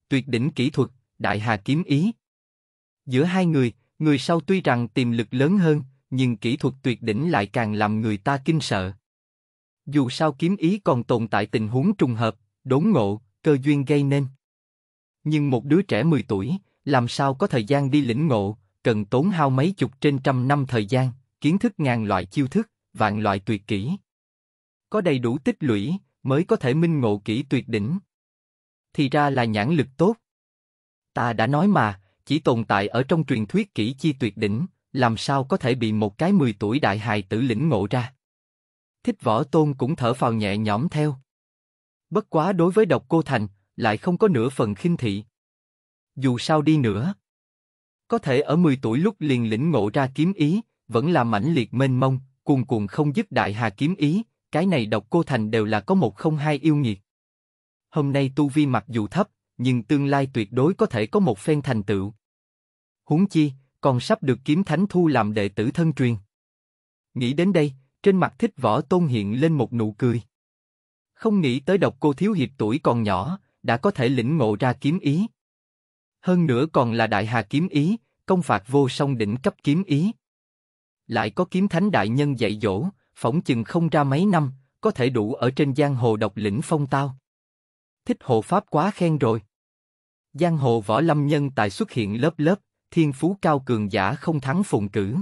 Tuyệt đỉnh kỹ thuật, đại hà kiếm ý, Giữa hai người, người sau tuy rằng tiềm lực lớn hơn, nhưng kỹ thuật tuyệt đỉnh lại càng làm người ta kinh sợ. Dù sao kiếm ý còn tồn tại tình huống trùng hợp, đốn ngộ, cơ duyên gây nên. Nhưng một đứa trẻ 10 tuổi, làm sao có thời gian đi lĩnh ngộ, cần tốn hao mấy chục trên trăm năm thời gian, kiến thức ngàn loại chiêu thức, vạn loại tuyệt kỹ. Có đầy đủ tích lũy, mới có thể minh ngộ kỹ tuyệt đỉnh. Thì ra là nhãn lực tốt. Ta đã nói mà, chỉ tồn tại ở trong truyền thuyết kỹ chi tuyệt đỉnh, làm sao có thể bị một cái 10 tuổi đại hài tử lĩnh ngộ ra. Thích võ tôn cũng thở phào nhẹ nhõm theo. Bất quá đối với độc cô thành, lại không có nửa phần khinh thị. Dù sao đi nữa, có thể ở 10 tuổi lúc liền lĩnh ngộ ra kiếm ý, vẫn là mãnh liệt mênh mông, cuồn cuồn không giúp đại hà kiếm ý, cái này độc cô thành đều là có một không hai yêu nghiệt. Hôm nay tu vi mặc dù thấp, nhưng tương lai tuyệt đối có thể có một phen thành tựu. Huống chi, còn sắp được kiếm thánh thu làm đệ tử thân truyền. Nghĩ đến đây, trên mặt thích võ tôn hiện lên một nụ cười. Không nghĩ tới độc cô thiếu hiệp tuổi còn nhỏ, đã có thể lĩnh ngộ ra kiếm ý. Hơn nữa còn là đại hà kiếm ý, công phạt vô song đỉnh cấp kiếm ý. Lại có kiếm thánh đại nhân dạy dỗ, phỏng chừng không ra mấy năm, có thể đủ ở trên giang hồ độc lĩnh phong tao. Thích hộ pháp quá khen rồi. Giang hồ võ lâm nhân tài xuất hiện lớp lớp, thiên phú cao cường giả không thắng phụng cử.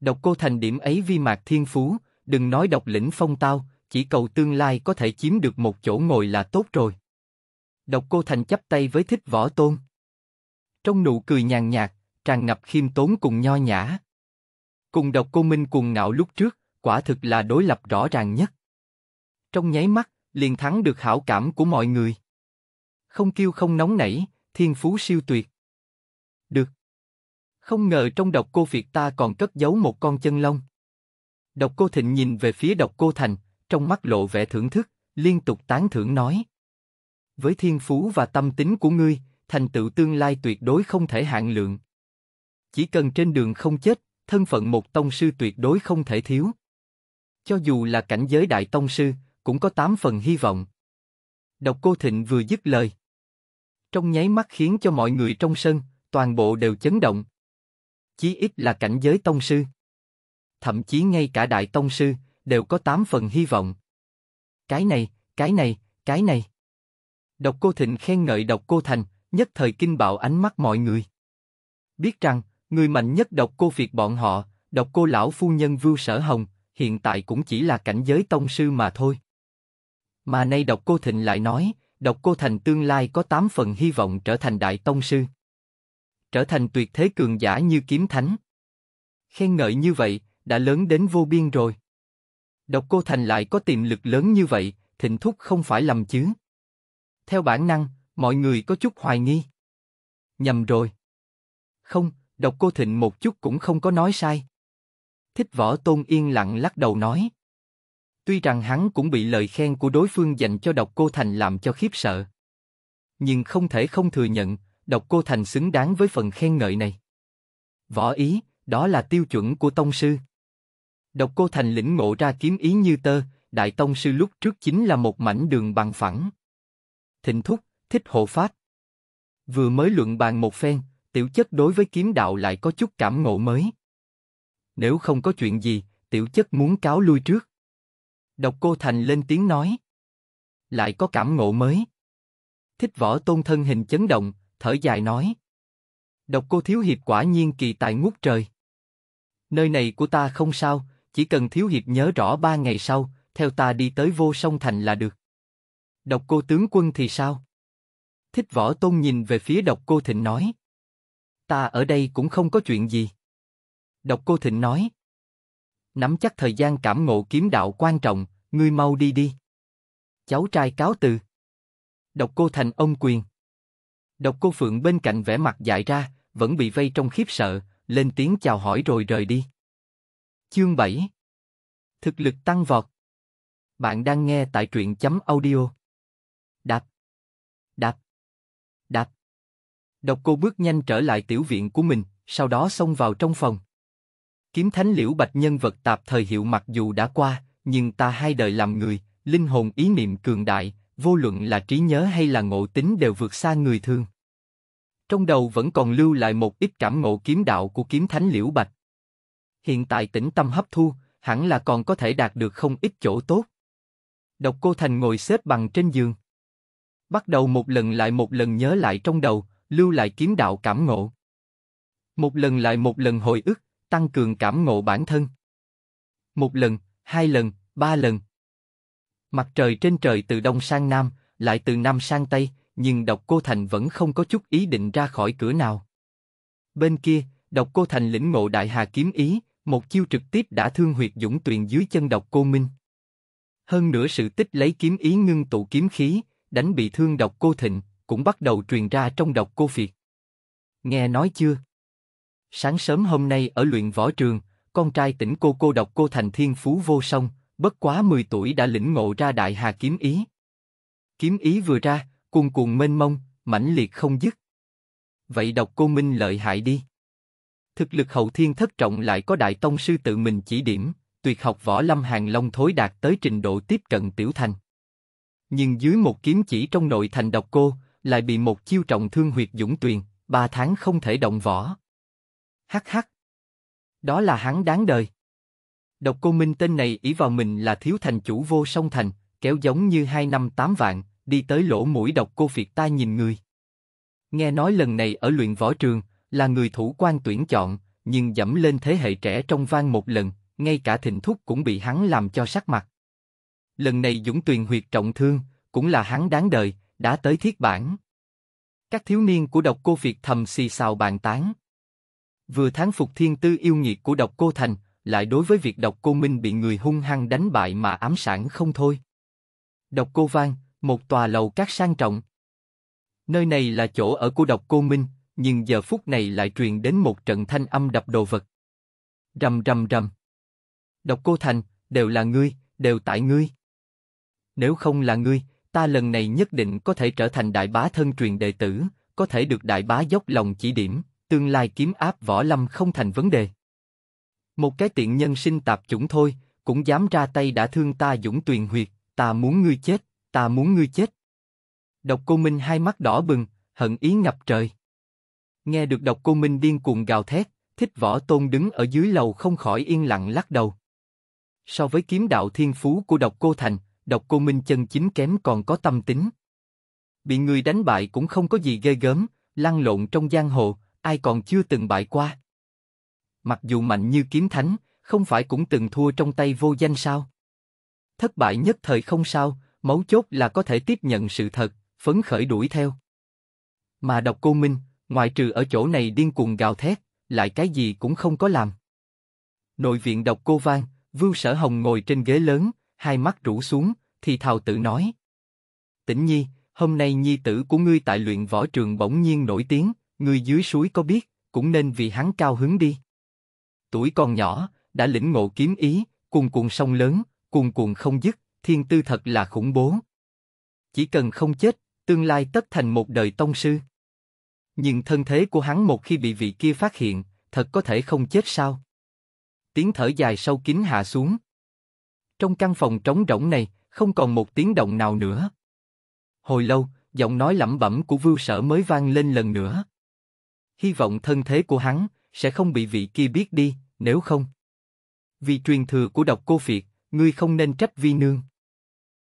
Độc cô thành điểm ấy vi mạc thiên phú, đừng nói độc lĩnh phong tao, chỉ cầu tương lai có thể chiếm được một chỗ ngồi là tốt rồi. Độc cô thành chấp tay với thích võ tôn. Trong nụ cười nhàn nhạt, tràn ngập khiêm tốn cùng nho nhã. Cùng độc cô Minh cùng ngạo lúc trước, quả thực là đối lập rõ ràng nhất. Trong nháy mắt, liền thắng được hảo cảm của mọi người không kêu không nóng nảy, thiên phú siêu tuyệt. Được. Không ngờ trong độc cô Việt ta còn cất giấu một con chân lông. Độc cô Thịnh nhìn về phía độc cô Thành, trong mắt lộ vẻ thưởng thức, liên tục tán thưởng nói. Với thiên phú và tâm tính của ngươi, thành tựu tương lai tuyệt đối không thể hạn lượng. Chỉ cần trên đường không chết, thân phận một tông sư tuyệt đối không thể thiếu. Cho dù là cảnh giới đại tông sư, cũng có tám phần hy vọng. Độc cô Thịnh vừa dứt lời, trong nháy mắt khiến cho mọi người trong sân, toàn bộ đều chấn động. Chí ít là cảnh giới tông sư. Thậm chí ngay cả đại tông sư, đều có tám phần hy vọng. Cái này, cái này, cái này. Độc cô Thịnh khen ngợi độc cô Thành, nhất thời kinh bạo ánh mắt mọi người. Biết rằng, người mạnh nhất độc cô Việt bọn họ, độc cô lão phu nhân Vưu Sở Hồng, hiện tại cũng chỉ là cảnh giới tông sư mà thôi. Mà nay độc cô Thịnh lại nói, Độc Cô Thành tương lai có 8 phần hy vọng trở thành đại tông sư. Trở thành tuyệt thế cường giả như kiếm thánh. Khen ngợi như vậy, đã lớn đến vô biên rồi. Độc Cô Thành lại có tiềm lực lớn như vậy, thịnh thúc không phải lầm chứ. Theo bản năng, mọi người có chút hoài nghi. Nhầm rồi. Không, độc cô thịnh một chút cũng không có nói sai. Thích võ tôn yên lặng lắc đầu nói. Tuy rằng hắn cũng bị lời khen của đối phương dành cho độc cô thành làm cho khiếp sợ. Nhưng không thể không thừa nhận, độc cô thành xứng đáng với phần khen ngợi này. Võ ý, đó là tiêu chuẩn của tông sư. Độc cô thành lĩnh ngộ ra kiếm ý như tơ, đại tông sư lúc trước chính là một mảnh đường bằng phẳng. Thịnh thúc, thích hộ pháp. Vừa mới luận bàn một phen, tiểu chất đối với kiếm đạo lại có chút cảm ngộ mới. Nếu không có chuyện gì, tiểu chất muốn cáo lui trước. Độc Cô Thành lên tiếng nói. Lại có cảm ngộ mới. Thích võ tôn thân hình chấn động, thở dài nói. Độc Cô Thiếu Hiệp quả nhiên kỳ tài ngút trời. Nơi này của ta không sao, chỉ cần Thiếu Hiệp nhớ rõ ba ngày sau, theo ta đi tới vô sông thành là được. Độc Cô Tướng Quân thì sao? Thích võ tôn nhìn về phía độc cô thịnh nói. Ta ở đây cũng không có chuyện gì. Độc cô thịnh nói nắm chắc thời gian cảm ngộ kiếm đạo quan trọng, ngươi mau đi đi. Cháu trai cáo từ. Độc cô thành ông quyền. Độc cô Phượng bên cạnh vẻ mặt dại ra, vẫn bị vây trong khiếp sợ, lên tiếng chào hỏi rồi rời đi. Chương 7 Thực lực tăng vọt Bạn đang nghe tại truyện chấm audio. Đạp Đạp Đạp Độc cô bước nhanh trở lại tiểu viện của mình, sau đó xông vào trong phòng. Kiếm thánh liễu bạch nhân vật tạp thời hiệu mặc dù đã qua, nhưng ta hai đời làm người, linh hồn ý niệm cường đại, vô luận là trí nhớ hay là ngộ tính đều vượt xa người thường. Trong đầu vẫn còn lưu lại một ít cảm ngộ kiếm đạo của kiếm thánh liễu bạch. Hiện tại tĩnh tâm hấp thu, hẳn là còn có thể đạt được không ít chỗ tốt. Độc cô Thành ngồi xếp bằng trên giường. Bắt đầu một lần lại một lần nhớ lại trong đầu, lưu lại kiếm đạo cảm ngộ. Một lần lại một lần hồi ức, tăng cường cảm ngộ bản thân. Một lần, hai lần, ba lần. Mặt trời trên trời từ đông sang nam, lại từ nam sang tây, nhưng độc cô thành vẫn không có chút ý định ra khỏi cửa nào. Bên kia, độc cô thành lĩnh ngộ đại hà kiếm ý, một chiêu trực tiếp đã thương huyệt dũng tuyền dưới chân độc cô minh. Hơn nữa sự tích lấy kiếm ý ngưng tụ kiếm khí, đánh bị thương độc cô thịnh, cũng bắt đầu truyền ra trong độc cô phiệt. Nghe nói chưa? Sáng sớm hôm nay ở luyện võ trường, con trai tỉnh cô cô độc cô thành thiên phú vô song, bất quá 10 tuổi đã lĩnh ngộ ra đại hà kiếm ý. Kiếm ý vừa ra, cuồn cuồn mênh mông, mãnh liệt không dứt. Vậy độc cô Minh lợi hại đi. Thực lực hậu thiên thất trọng lại có đại tông sư tự mình chỉ điểm, tuyệt học võ lâm hàng long thối đạt tới trình độ tiếp cận tiểu thành. Nhưng dưới một kiếm chỉ trong nội thành độc cô, lại bị một chiêu trọng thương huyệt dũng tuyền, ba tháng không thể động võ hắc hắc. Đó là hắn đáng đời. Độc cô Minh tên này ý vào mình là thiếu thành chủ vô song thành, kéo giống như hai năm tám vạn, đi tới lỗ mũi độc cô Việt ta nhìn người. Nghe nói lần này ở luyện võ trường, là người thủ quan tuyển chọn, nhưng dẫm lên thế hệ trẻ trong vang một lần, ngay cả thịnh thúc cũng bị hắn làm cho sắc mặt. Lần này Dũng Tuyền huyệt trọng thương, cũng là hắn đáng đời, đã tới thiết bản. Các thiếu niên của độc cô Việt thầm xì xào bàn tán vừa thán phục thiên tư yêu nghiệt của độc cô thành, lại đối với việc độc cô minh bị người hung hăng đánh bại mà ám sản không thôi. Độc cô vang, một tòa lầu các sang trọng. Nơi này là chỗ ở của độc cô minh, nhưng giờ phút này lại truyền đến một trận thanh âm đập đồ vật. Rầm rầm rầm. Độc cô thành, đều là ngươi, đều tại ngươi. Nếu không là ngươi, ta lần này nhất định có thể trở thành đại bá thân truyền đệ tử, có thể được đại bá dốc lòng chỉ điểm, tương lai kiếm áp võ lâm không thành vấn đề. Một cái tiện nhân sinh tạp chủng thôi, cũng dám ra tay đã thương ta dũng tuyền huyệt, ta muốn ngươi chết, ta muốn ngươi chết. Độc cô Minh hai mắt đỏ bừng, hận ý ngập trời. Nghe được độc cô Minh điên cuồng gào thét, thích võ tôn đứng ở dưới lầu không khỏi yên lặng lắc đầu. So với kiếm đạo thiên phú của độc cô Thành, độc cô Minh chân chính kém còn có tâm tính. Bị người đánh bại cũng không có gì ghê gớm, lăn lộn trong giang hồ, ai còn chưa từng bại qua. Mặc dù mạnh như kiếm thánh, không phải cũng từng thua trong tay vô danh sao? Thất bại nhất thời không sao, mấu chốt là có thể tiếp nhận sự thật, phấn khởi đuổi theo. Mà độc cô Minh, ngoại trừ ở chỗ này điên cuồng gào thét, lại cái gì cũng không có làm. Nội viện độc cô Vang, vưu Sở Hồng ngồi trên ghế lớn, hai mắt rũ xuống, thì thào tự nói. Tĩnh Nhi, hôm nay Nhi tử của ngươi tại luyện võ trường bỗng nhiên nổi tiếng, người dưới suối có biết, cũng nên vì hắn cao hứng đi. Tuổi còn nhỏ, đã lĩnh ngộ kiếm ý, cuồn cuộn sông lớn, cuồn cuộn không dứt, thiên tư thật là khủng bố. Chỉ cần không chết, tương lai tất thành một đời tông sư. Nhưng thân thế của hắn một khi bị vị kia phát hiện, thật có thể không chết sao? Tiếng thở dài sâu kín hạ xuống. Trong căn phòng trống rỗng này, không còn một tiếng động nào nữa. Hồi lâu, giọng nói lẩm bẩm của Vưu Sở mới vang lên lần nữa hy vọng thân thế của hắn sẽ không bị vị kia biết đi, nếu không. Vì truyền thừa của độc cô phiệt, ngươi không nên trách vi nương.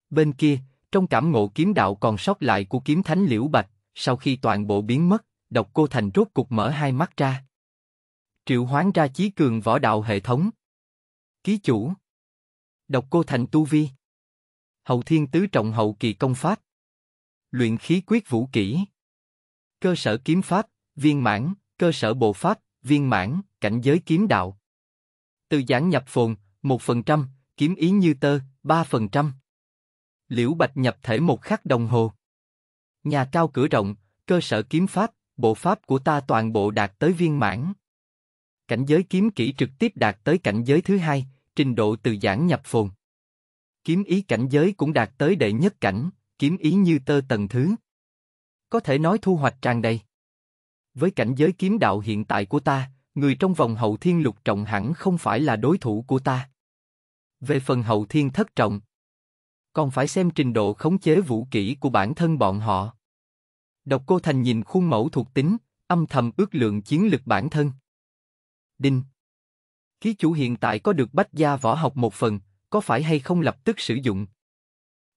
Bên kia, trong cảm ngộ kiếm đạo còn sót lại của kiếm thánh liễu bạch, sau khi toàn bộ biến mất, độc cô thành rốt cục mở hai mắt ra. Triệu hoán ra chí cường võ đạo hệ thống. Ký chủ. Độc cô thành tu vi. Hậu thiên tứ trọng hậu kỳ công pháp. Luyện khí quyết vũ kỹ. Cơ sở kiếm pháp, viên mãn, cơ sở bộ pháp, viên mãn, cảnh giới kiếm đạo. Từ giảng nhập phồn, 1%, kiếm ý như tơ, 3%. Liễu Bạch nhập thể một khắc đồng hồ. Nhà cao cửa rộng, cơ sở kiếm pháp, bộ pháp của ta toàn bộ đạt tới viên mãn. Cảnh giới kiếm kỹ trực tiếp đạt tới cảnh giới thứ hai, trình độ từ giảng nhập phồn. Kiếm ý cảnh giới cũng đạt tới đệ nhất cảnh, kiếm ý như tơ tầng thứ. Có thể nói thu hoạch tràn đầy. Với cảnh giới kiếm đạo hiện tại của ta, người trong vòng hậu thiên lục trọng hẳn không phải là đối thủ của ta. Về phần hậu thiên thất trọng, còn phải xem trình độ khống chế vũ kỹ của bản thân bọn họ. Độc Cô Thành nhìn khuôn mẫu thuộc tính, âm thầm ước lượng chiến lực bản thân. Đinh Ký chủ hiện tại có được bách gia võ học một phần, có phải hay không lập tức sử dụng?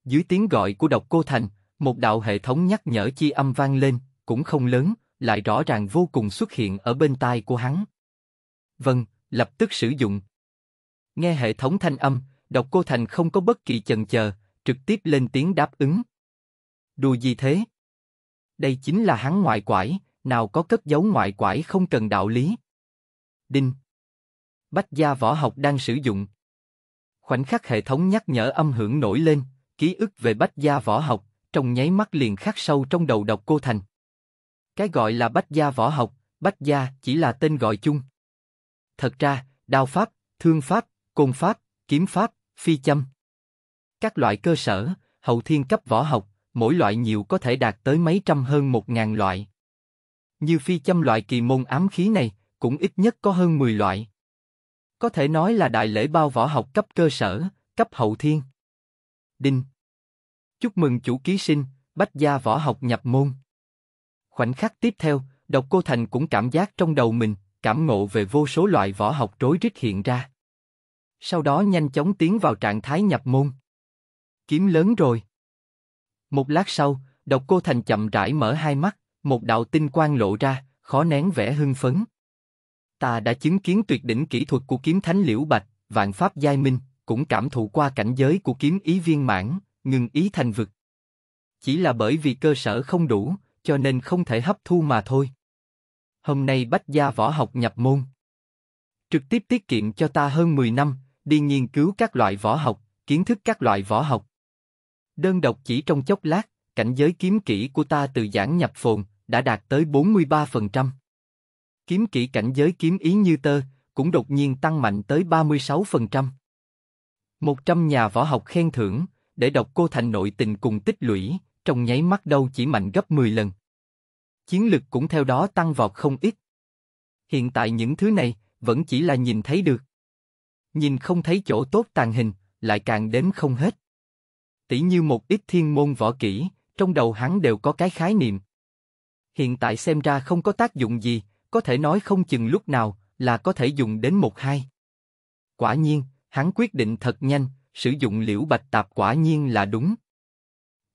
Dưới tiếng gọi của độc cô thành, một đạo hệ thống nhắc nhở chi âm vang lên, cũng không lớn, lại rõ ràng vô cùng xuất hiện ở bên tai của hắn. Vâng, lập tức sử dụng. Nghe hệ thống thanh âm, độc cô Thành không có bất kỳ chần chờ, trực tiếp lên tiếng đáp ứng. Đùa gì thế? Đây chính là hắn ngoại quải, nào có cất giấu ngoại quải không cần đạo lý. Đinh. Bách gia võ học đang sử dụng. Khoảnh khắc hệ thống nhắc nhở âm hưởng nổi lên, ký ức về bách gia võ học, trong nháy mắt liền khắc sâu trong đầu độc cô Thành. Cái gọi là bách gia võ học, bách gia chỉ là tên gọi chung. Thật ra, đao pháp, thương pháp, côn pháp, kiếm pháp, phi châm. Các loại cơ sở, hậu thiên cấp võ học, mỗi loại nhiều có thể đạt tới mấy trăm hơn một ngàn loại. Như phi châm loại kỳ môn ám khí này, cũng ít nhất có hơn 10 loại. Có thể nói là đại lễ bao võ học cấp cơ sở, cấp hậu thiên. Đinh. Chúc mừng chủ ký sinh, bách gia võ học nhập môn. Khoảnh khắc tiếp theo, độc cô Thành cũng cảm giác trong đầu mình, cảm ngộ về vô số loại võ học rối rít hiện ra. Sau đó nhanh chóng tiến vào trạng thái nhập môn. Kiếm lớn rồi. Một lát sau, độc cô Thành chậm rãi mở hai mắt, một đạo tinh quang lộ ra, khó nén vẻ hưng phấn. Ta đã chứng kiến tuyệt đỉnh kỹ thuật của kiếm thánh liễu bạch, vạn pháp giai minh, cũng cảm thụ qua cảnh giới của kiếm ý viên mãn, ngừng ý thành vực. Chỉ là bởi vì cơ sở không đủ, cho nên không thể hấp thu mà thôi. Hôm nay bách gia võ học nhập môn. Trực tiếp tiết kiệm cho ta hơn 10 năm, đi nghiên cứu các loại võ học, kiến thức các loại võ học. Đơn độc chỉ trong chốc lát, cảnh giới kiếm kỹ của ta từ giảng nhập phồn, đã đạt tới 43%. Kiếm kỹ cảnh giới kiếm ý như tơ, cũng đột nhiên tăng mạnh tới 36%. 100 nhà võ học khen thưởng, để đọc cô thành nội tình cùng tích lũy, trong nháy mắt đâu chỉ mạnh gấp 10 lần. Chiến lực cũng theo đó tăng vọt không ít. Hiện tại những thứ này vẫn chỉ là nhìn thấy được. Nhìn không thấy chỗ tốt tàn hình, lại càng đếm không hết. Tỷ như một ít thiên môn võ kỹ, trong đầu hắn đều có cái khái niệm. Hiện tại xem ra không có tác dụng gì, có thể nói không chừng lúc nào là có thể dùng đến một hai. Quả nhiên, hắn quyết định thật nhanh, sử dụng liễu bạch tạp quả nhiên là đúng.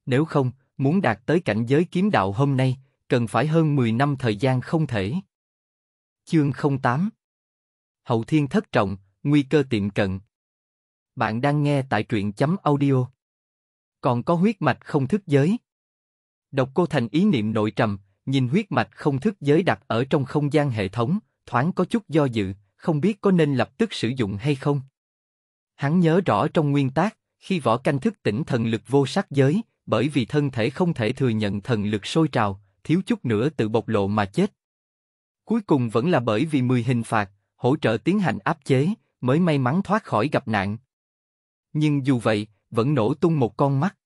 Nếu không, Muốn đạt tới cảnh giới kiếm đạo hôm nay, cần phải hơn 10 năm thời gian không thể. Chương 08 Hậu thiên thất trọng, nguy cơ tiệm cận. Bạn đang nghe tại truyện chấm audio. Còn có huyết mạch không thức giới. Độc cô thành ý niệm nội trầm, nhìn huyết mạch không thức giới đặt ở trong không gian hệ thống, thoáng có chút do dự, không biết có nên lập tức sử dụng hay không. Hắn nhớ rõ trong nguyên tác, khi võ canh thức tỉnh thần lực vô sắc giới, bởi vì thân thể không thể thừa nhận thần lực sôi trào, thiếu chút nữa tự bộc lộ mà chết. Cuối cùng vẫn là bởi vì 10 hình phạt, hỗ trợ tiến hành áp chế, mới may mắn thoát khỏi gặp nạn. Nhưng dù vậy, vẫn nổ tung một con mắt.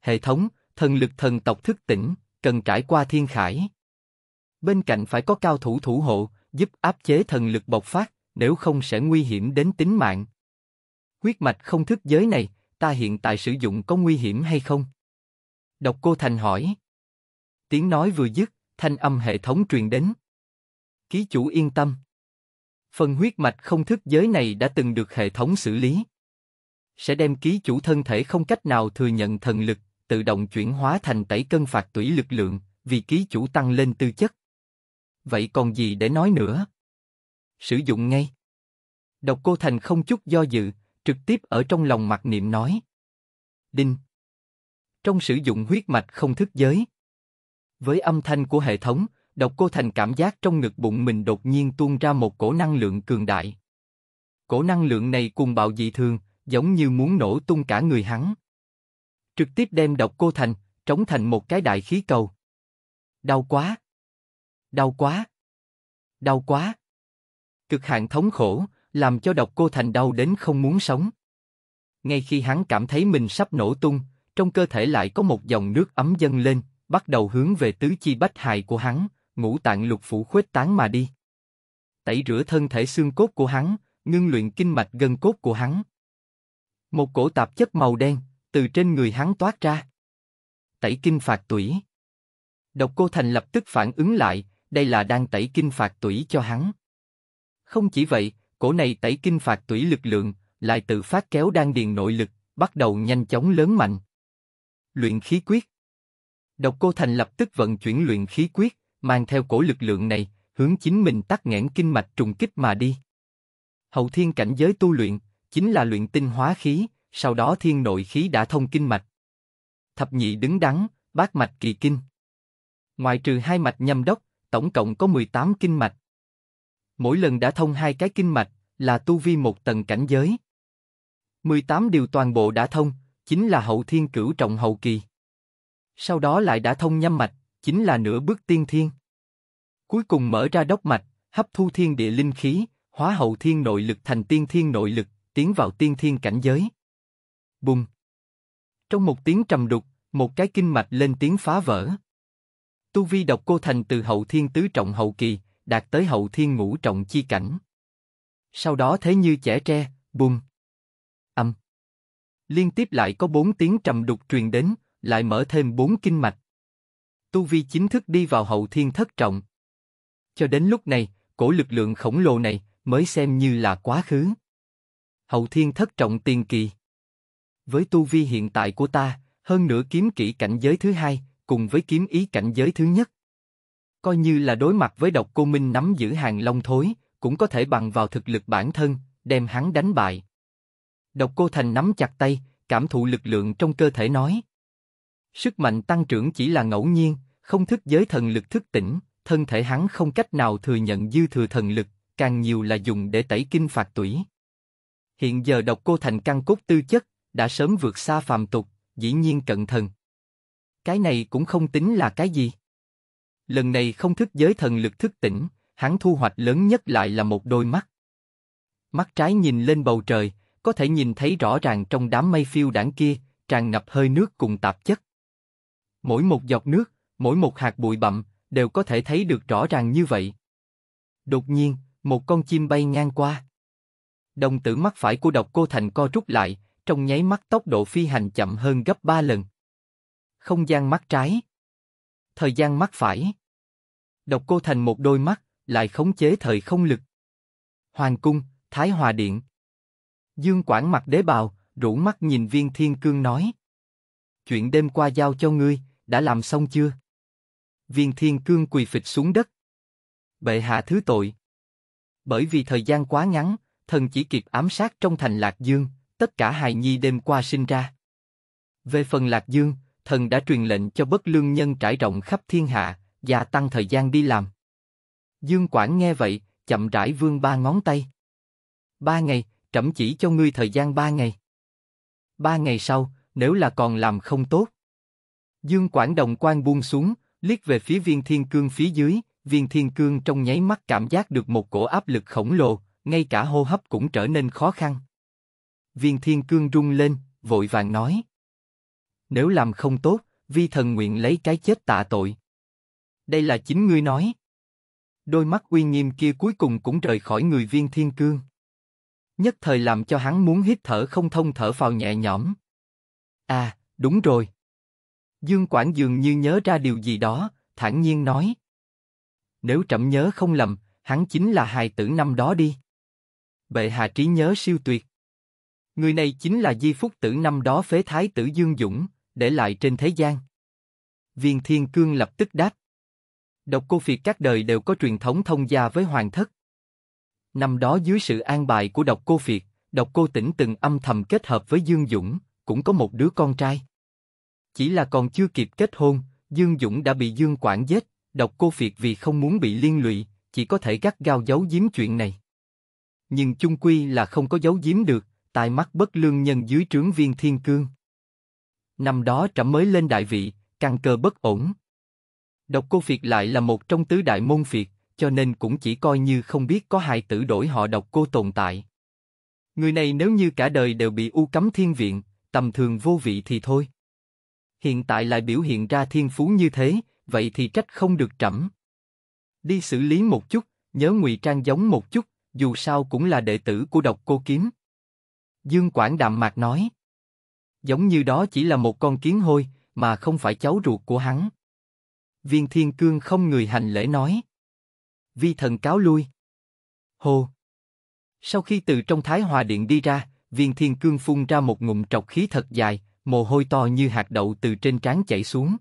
Hệ thống, thần lực thần tộc thức tỉnh, cần trải qua thiên khải. Bên cạnh phải có cao thủ thủ hộ, giúp áp chế thần lực bộc phát, nếu không sẽ nguy hiểm đến tính mạng. Huyết mạch không thức giới này, ta hiện tại sử dụng có nguy hiểm hay không? Độc Cô Thành hỏi. Tiếng nói vừa dứt, thanh âm hệ thống truyền đến. Ký chủ yên tâm. Phần huyết mạch không thức giới này đã từng được hệ thống xử lý. Sẽ đem ký chủ thân thể không cách nào thừa nhận thần lực, tự động chuyển hóa thành tẩy cân phạt tủy lực lượng, vì ký chủ tăng lên tư chất. Vậy còn gì để nói nữa? Sử dụng ngay. Độc Cô Thành không chút do dự, trực tiếp ở trong lòng mặt niệm nói. Đinh. Trong sử dụng huyết mạch không thức giới. Với âm thanh của hệ thống, độc cô thành cảm giác trong ngực bụng mình đột nhiên tuôn ra một cổ năng lượng cường đại. Cổ năng lượng này cùng bạo dị thường, giống như muốn nổ tung cả người hắn. Trực tiếp đem độc cô thành, trống thành một cái đại khí cầu. Đau quá! Đau quá! Đau quá! Cực hạn thống khổ, làm cho độc cô thành đau đến không muốn sống. Ngay khi hắn cảm thấy mình sắp nổ tung, trong cơ thể lại có một dòng nước ấm dâng lên, bắt đầu hướng về tứ chi bách hài của hắn, ngũ tạng lục phủ khuếch tán mà đi. Tẩy rửa thân thể xương cốt của hắn, ngưng luyện kinh mạch gân cốt của hắn. Một cổ tạp chất màu đen, từ trên người hắn toát ra. Tẩy kinh phạt tủy. Độc cô Thành lập tức phản ứng lại, đây là đang tẩy kinh phạt tủy cho hắn. Không chỉ vậy, cổ này tẩy kinh phạt tủy lực lượng, lại tự phát kéo đan điền nội lực, bắt đầu nhanh chóng lớn mạnh. Luyện khí quyết Độc cô thành lập tức vận chuyển luyện khí quyết, mang theo cổ lực lượng này, hướng chính mình tắt nghẽn kinh mạch trùng kích mà đi. Hậu thiên cảnh giới tu luyện, chính là luyện tinh hóa khí, sau đó thiên nội khí đã thông kinh mạch. Thập nhị đứng đắn, bát mạch kỳ kinh. Ngoài trừ hai mạch nhâm đốc, tổng cộng có 18 kinh mạch mỗi lần đã thông hai cái kinh mạch, là tu vi một tầng cảnh giới. 18 điều toàn bộ đã thông, chính là hậu thiên cửu trọng hậu kỳ. Sau đó lại đã thông nhâm mạch, chính là nửa bước tiên thiên. Cuối cùng mở ra đốc mạch, hấp thu thiên địa linh khí, hóa hậu thiên nội lực thành tiên thiên nội lực, tiến vào tiên thiên cảnh giới. Bùng! Trong một tiếng trầm đục, một cái kinh mạch lên tiếng phá vỡ. Tu vi độc cô thành từ hậu thiên tứ trọng hậu kỳ, đạt tới hậu thiên ngũ trọng chi cảnh. Sau đó thế như trẻ tre, bùm. Âm. Liên tiếp lại có bốn tiếng trầm đục truyền đến, lại mở thêm bốn kinh mạch. Tu vi chính thức đi vào hậu thiên thất trọng. Cho đến lúc này, cổ lực lượng khổng lồ này mới xem như là quá khứ. Hậu thiên thất trọng tiền kỳ. Với tu vi hiện tại của ta, hơn nửa kiếm kỹ cảnh giới thứ hai, cùng với kiếm ý cảnh giới thứ nhất coi như là đối mặt với độc cô minh nắm giữ hàng long thối, cũng có thể bằng vào thực lực bản thân, đem hắn đánh bại. Độc cô thành nắm chặt tay, cảm thụ lực lượng trong cơ thể nói. Sức mạnh tăng trưởng chỉ là ngẫu nhiên, không thức giới thần lực thức tỉnh, thân thể hắn không cách nào thừa nhận dư thừa thần lực, càng nhiều là dùng để tẩy kinh phạt tủy. Hiện giờ độc cô thành căn cốt tư chất, đã sớm vượt xa phàm tục, dĩ nhiên cận thần. Cái này cũng không tính là cái gì lần này không thức giới thần lực thức tỉnh, hắn thu hoạch lớn nhất lại là một đôi mắt. Mắt trái nhìn lên bầu trời, có thể nhìn thấy rõ ràng trong đám mây phiêu đảng kia, tràn ngập hơi nước cùng tạp chất. Mỗi một giọt nước, mỗi một hạt bụi bặm, đều có thể thấy được rõ ràng như vậy. Đột nhiên, một con chim bay ngang qua. Đồng tử mắt phải của độc cô thành co rút lại, trong nháy mắt tốc độ phi hành chậm hơn gấp ba lần. Không gian mắt trái thời gian mắt phải. Độc cô thành một đôi mắt, lại khống chế thời không lực. Hoàng cung, Thái Hòa Điện. Dương quản mặt đế bào, rũ mắt nhìn viên thiên cương nói. Chuyện đêm qua giao cho ngươi, đã làm xong chưa? Viên thiên cương quỳ phịch xuống đất. Bệ hạ thứ tội. Bởi vì thời gian quá ngắn, thần chỉ kịp ám sát trong thành Lạc Dương, tất cả hài nhi đêm qua sinh ra. Về phần Lạc Dương, thần đã truyền lệnh cho bất lương nhân trải rộng khắp thiên hạ, và tăng thời gian đi làm. Dương Quảng nghe vậy, chậm rãi vươn ba ngón tay. Ba ngày, trẫm chỉ cho ngươi thời gian ba ngày. Ba ngày sau, nếu là còn làm không tốt. Dương Quảng đồng quan buông xuống, liếc về phía viên thiên cương phía dưới, viên thiên cương trong nháy mắt cảm giác được một cổ áp lực khổng lồ, ngay cả hô hấp cũng trở nên khó khăn. Viên thiên cương rung lên, vội vàng nói nếu làm không tốt, vi thần nguyện lấy cái chết tạ tội. Đây là chính ngươi nói. Đôi mắt uy nghiêm kia cuối cùng cũng rời khỏi người viên thiên cương. Nhất thời làm cho hắn muốn hít thở không thông thở vào nhẹ nhõm. À, đúng rồi. Dương Quảng dường như nhớ ra điều gì đó, thản nhiên nói. Nếu trẫm nhớ không lầm, hắn chính là hài tử năm đó đi. Bệ hạ trí nhớ siêu tuyệt. Người này chính là di phúc tử năm đó phế thái tử Dương Dũng, để lại trên thế gian. Viên Thiên Cương lập tức đáp. Độc cô phiệt các đời đều có truyền thống thông gia với hoàng thất. Năm đó dưới sự an bài của độc cô phiệt, độc cô tỉnh từng âm thầm kết hợp với Dương Dũng, cũng có một đứa con trai. Chỉ là còn chưa kịp kết hôn, Dương Dũng đã bị Dương Quản giết, độc cô phiệt vì không muốn bị liên lụy, chỉ có thể gắt gao giấu giếm chuyện này. Nhưng chung quy là không có giấu giếm được, tai mắt bất lương nhân dưới trướng viên thiên cương. Năm đó trẫm mới lên đại vị, căn cơ bất ổn. Độc cô phiệt lại là một trong tứ đại môn phiệt, cho nên cũng chỉ coi như không biết có hai tử đổi họ độc cô tồn tại. Người này nếu như cả đời đều bị u cấm thiên viện, tầm thường vô vị thì thôi. Hiện tại lại biểu hiện ra thiên phú như thế, vậy thì trách không được trẫm. Đi xử lý một chút, nhớ ngụy trang giống một chút, dù sao cũng là đệ tử của độc cô kiếm. Dương Quảng đạm mạc nói giống như đó chỉ là một con kiến hôi, mà không phải cháu ruột của hắn. Viên Thiên Cương không người hành lễ nói. Vi thần cáo lui. Hồ. Sau khi từ trong Thái Hòa Điện đi ra, Viên Thiên Cương phun ra một ngụm trọc khí thật dài, mồ hôi to như hạt đậu từ trên trán chảy xuống.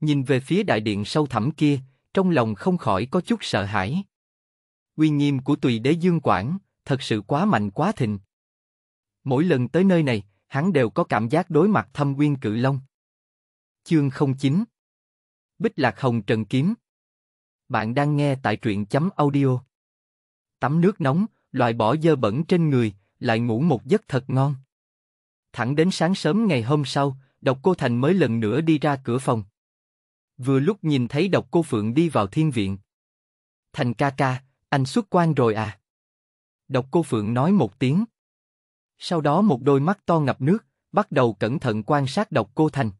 Nhìn về phía đại điện sâu thẳm kia, trong lòng không khỏi có chút sợ hãi. Uy nghiêm của tùy đế dương quản, thật sự quá mạnh quá thịnh. Mỗi lần tới nơi này, hắn đều có cảm giác đối mặt thâm nguyên cự long. Chương 09 Bích Lạc Hồng Trần Kiếm Bạn đang nghe tại truyện chấm audio. Tắm nước nóng, loại bỏ dơ bẩn trên người, lại ngủ một giấc thật ngon. Thẳng đến sáng sớm ngày hôm sau, độc cô Thành mới lần nữa đi ra cửa phòng. Vừa lúc nhìn thấy độc cô Phượng đi vào thiên viện. Thành ca ca, anh xuất quan rồi à? Độc cô Phượng nói một tiếng. Sau đó một đôi mắt to ngập nước, bắt đầu cẩn thận quan sát độc cô thành.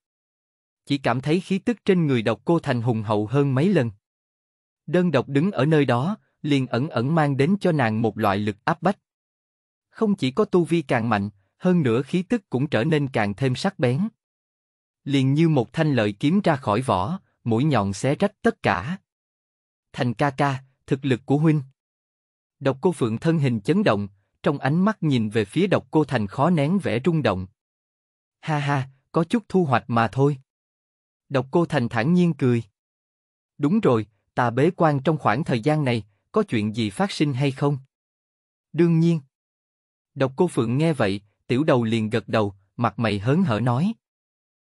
Chỉ cảm thấy khí tức trên người độc cô thành hùng hậu hơn mấy lần. Đơn độc đứng ở nơi đó, liền ẩn ẩn mang đến cho nàng một loại lực áp bách. Không chỉ có tu vi càng mạnh, hơn nữa khí tức cũng trở nên càng thêm sắc bén. Liền như một thanh lợi kiếm ra khỏi vỏ, mũi nhọn xé rách tất cả. Thành ca ca, thực lực của huynh. Độc cô Phượng thân hình chấn động, trong ánh mắt nhìn về phía độc cô thành khó nén vẻ rung động. Ha ha, có chút thu hoạch mà thôi. Độc cô thành thản nhiên cười. Đúng rồi, ta bế quan trong khoảng thời gian này, có chuyện gì phát sinh hay không? Đương nhiên. Độc cô Phượng nghe vậy, tiểu đầu liền gật đầu, mặt mày hớn hở nói.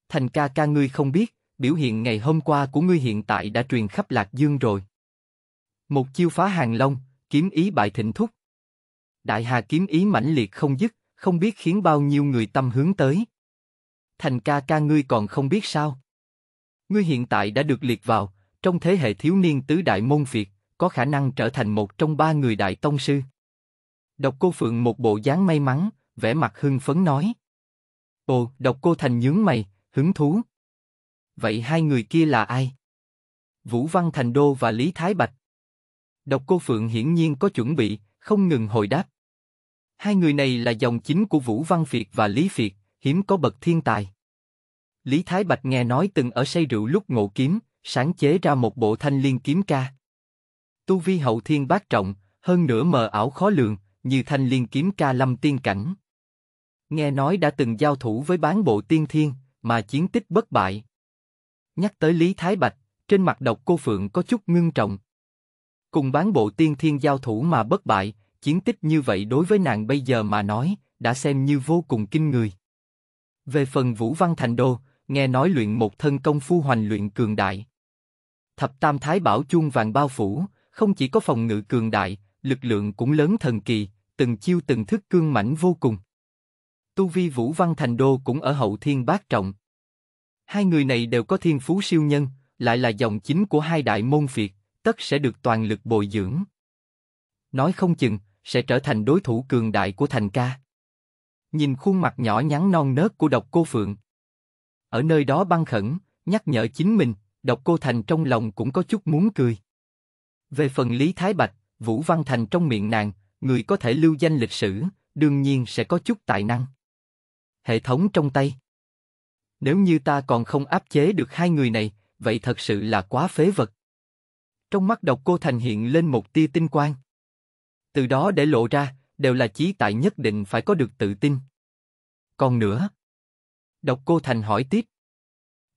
Thành ca ca ngươi không biết, biểu hiện ngày hôm qua của ngươi hiện tại đã truyền khắp Lạc Dương rồi. Một chiêu phá hàng long, kiếm ý bại thịnh thúc. Đại hà kiếm ý mãnh liệt không dứt, không biết khiến bao nhiêu người tâm hướng tới. Thành ca ca ngươi còn không biết sao? Ngươi hiện tại đã được liệt vào, trong thế hệ thiếu niên tứ đại môn phiệt, có khả năng trở thành một trong ba người đại tông sư. Độc cô Phượng một bộ dáng may mắn, vẻ mặt hưng phấn nói. Ồ, độc cô thành nhướng mày, hứng thú. Vậy hai người kia là ai? Vũ Văn Thành Đô và Lý Thái Bạch. Độc cô Phượng hiển nhiên có chuẩn bị, không ngừng hồi đáp, Hai người này là dòng chính của Vũ Văn Việt và Lý Việt, hiếm có bậc thiên tài. Lý Thái Bạch nghe nói từng ở say rượu lúc ngộ kiếm, sáng chế ra một bộ thanh liên kiếm ca. Tu vi hậu thiên bác trọng, hơn nữa mờ ảo khó lường, như thanh liên kiếm ca lâm tiên cảnh. Nghe nói đã từng giao thủ với bán bộ tiên thiên, mà chiến tích bất bại. Nhắc tới Lý Thái Bạch, trên mặt độc cô Phượng có chút ngưng trọng. Cùng bán bộ tiên thiên giao thủ mà bất bại, chiến tích như vậy đối với nàng bây giờ mà nói, đã xem như vô cùng kinh người. Về phần Vũ Văn Thành Đô, nghe nói luyện một thân công phu hoành luyện cường đại. Thập Tam Thái Bảo chuông vàng bao phủ, không chỉ có phòng ngự cường đại, lực lượng cũng lớn thần kỳ, từng chiêu từng thức cương mãnh vô cùng. Tu vi Vũ Văn Thành Đô cũng ở hậu thiên bát trọng. Hai người này đều có thiên phú siêu nhân, lại là dòng chính của hai đại môn phiệt, tất sẽ được toàn lực bồi dưỡng. Nói không chừng, sẽ trở thành đối thủ cường đại của Thành ca. Nhìn khuôn mặt nhỏ nhắn non nớt của độc cô Phượng. Ở nơi đó băng khẩn, nhắc nhở chính mình, độc cô Thành trong lòng cũng có chút muốn cười. Về phần Lý Thái Bạch, Vũ Văn Thành trong miệng nàng, người có thể lưu danh lịch sử, đương nhiên sẽ có chút tài năng. Hệ thống trong tay. Nếu như ta còn không áp chế được hai người này, vậy thật sự là quá phế vật. Trong mắt độc cô Thành hiện lên một tia tinh quang từ đó để lộ ra, đều là chí tại nhất định phải có được tự tin. Còn nữa, Độc Cô Thành hỏi tiếp,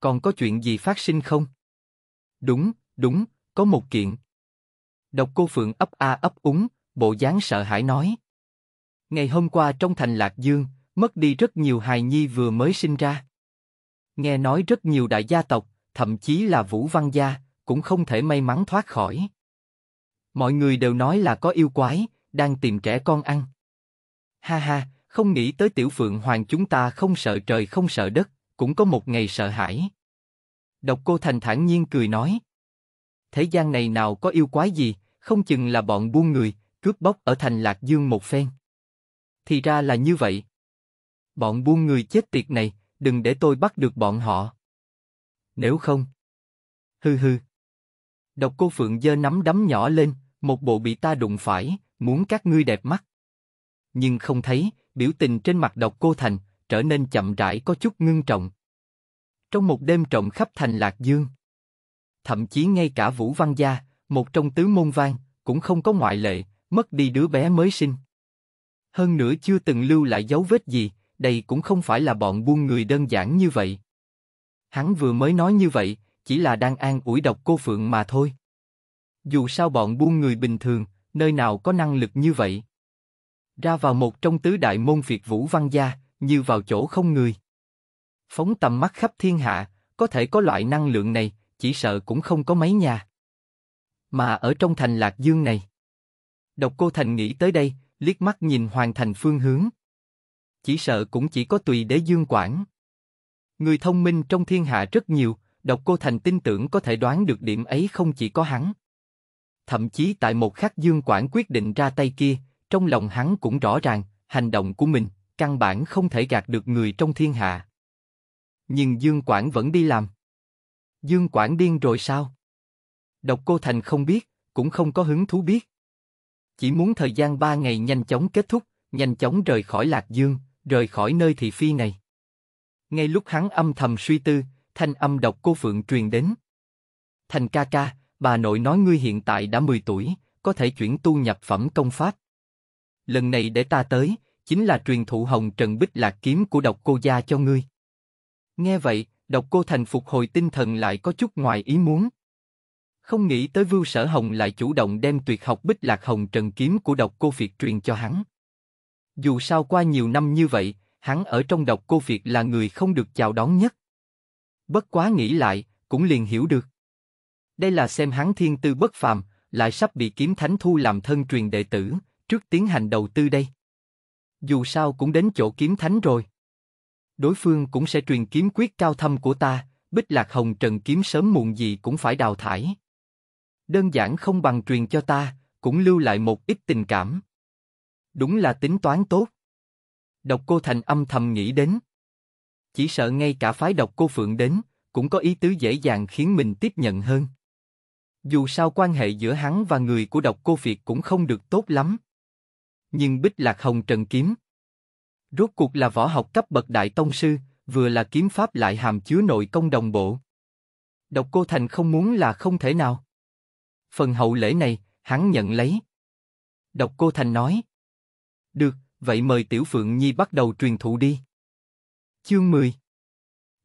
còn có chuyện gì phát sinh không? Đúng, đúng, có một kiện. Độc Cô Phượng ấp a ấp úng, bộ dáng sợ hãi nói. Ngày hôm qua trong thành Lạc Dương, mất đi rất nhiều hài nhi vừa mới sinh ra. Nghe nói rất nhiều đại gia tộc, thậm chí là Vũ Văn Gia, cũng không thể may mắn thoát khỏi. Mọi người đều nói là có yêu quái, đang tìm trẻ con ăn. Ha ha, không nghĩ tới tiểu phượng hoàng chúng ta không sợ trời không sợ đất, cũng có một ngày sợ hãi. Độc cô thành thản nhiên cười nói. Thế gian này nào có yêu quái gì, không chừng là bọn buôn người, cướp bóc ở thành Lạc Dương một phen. Thì ra là như vậy. Bọn buôn người chết tiệt này, đừng để tôi bắt được bọn họ. Nếu không... Hư hư. Độc cô Phượng dơ nắm đấm nhỏ lên, một bộ bị ta đụng phải, muốn các ngươi đẹp mắt. Nhưng không thấy, biểu tình trên mặt độc cô thành, trở nên chậm rãi có chút ngưng trọng. Trong một đêm trọng khắp thành Lạc Dương, thậm chí ngay cả Vũ Văn Gia, một trong tứ môn vang, cũng không có ngoại lệ, mất đi đứa bé mới sinh. Hơn nữa chưa từng lưu lại dấu vết gì, đây cũng không phải là bọn buôn người đơn giản như vậy. Hắn vừa mới nói như vậy, chỉ là đang an ủi độc cô Phượng mà thôi. Dù sao bọn buôn người bình thường, nơi nào có năng lực như vậy? Ra vào một trong tứ đại môn Việt Vũ Văn Gia, như vào chỗ không người. Phóng tầm mắt khắp thiên hạ, có thể có loại năng lượng này, chỉ sợ cũng không có mấy nhà. Mà ở trong thành Lạc Dương này. Độc cô Thành nghĩ tới đây, liếc mắt nhìn hoàn thành phương hướng. Chỉ sợ cũng chỉ có tùy đế dương quản. Người thông minh trong thiên hạ rất nhiều, độc cô Thành tin tưởng có thể đoán được điểm ấy không chỉ có hắn thậm chí tại một khắc Dương Quảng quyết định ra tay kia, trong lòng hắn cũng rõ ràng, hành động của mình, căn bản không thể gạt được người trong thiên hạ. Nhưng Dương Quảng vẫn đi làm. Dương Quảng điên rồi sao? Độc Cô Thành không biết, cũng không có hứng thú biết. Chỉ muốn thời gian ba ngày nhanh chóng kết thúc, nhanh chóng rời khỏi Lạc Dương, rời khỏi nơi thị phi này. Ngay lúc hắn âm thầm suy tư, thanh âm độc cô Phượng truyền đến. Thành ca ca, Bà nội nói ngươi hiện tại đã 10 tuổi, có thể chuyển tu nhập phẩm công pháp. Lần này để ta tới, chính là truyền thụ hồng trần bích lạc kiếm của độc cô gia cho ngươi. Nghe vậy, độc cô thành phục hồi tinh thần lại có chút ngoài ý muốn. Không nghĩ tới Vưu Sở Hồng lại chủ động đem tuyệt học bích lạc hồng trần kiếm của độc cô Việt truyền cho hắn. Dù sao qua nhiều năm như vậy, hắn ở trong độc cô Việt là người không được chào đón nhất. Bất quá nghĩ lại, cũng liền hiểu được. Đây là xem hắn thiên tư bất phàm, lại sắp bị kiếm thánh thu làm thân truyền đệ tử, trước tiến hành đầu tư đây. Dù sao cũng đến chỗ kiếm thánh rồi. Đối phương cũng sẽ truyền kiếm quyết cao thâm của ta, bích lạc hồng trần kiếm sớm muộn gì cũng phải đào thải. Đơn giản không bằng truyền cho ta, cũng lưu lại một ít tình cảm. Đúng là tính toán tốt. Độc cô thành âm thầm nghĩ đến. Chỉ sợ ngay cả phái độc cô phượng đến, cũng có ý tứ dễ dàng khiến mình tiếp nhận hơn. Dù sao quan hệ giữa hắn và người của độc cô Việt cũng không được tốt lắm. Nhưng Bích Lạc Hồng Trần Kiếm Rốt cuộc là võ học cấp bậc Đại Tông Sư, vừa là kiếm pháp lại hàm chứa nội công đồng bộ. Độc cô Thành không muốn là không thể nào. Phần hậu lễ này, hắn nhận lấy. Độc cô Thành nói. Được, vậy mời Tiểu Phượng Nhi bắt đầu truyền thụ đi. Chương 10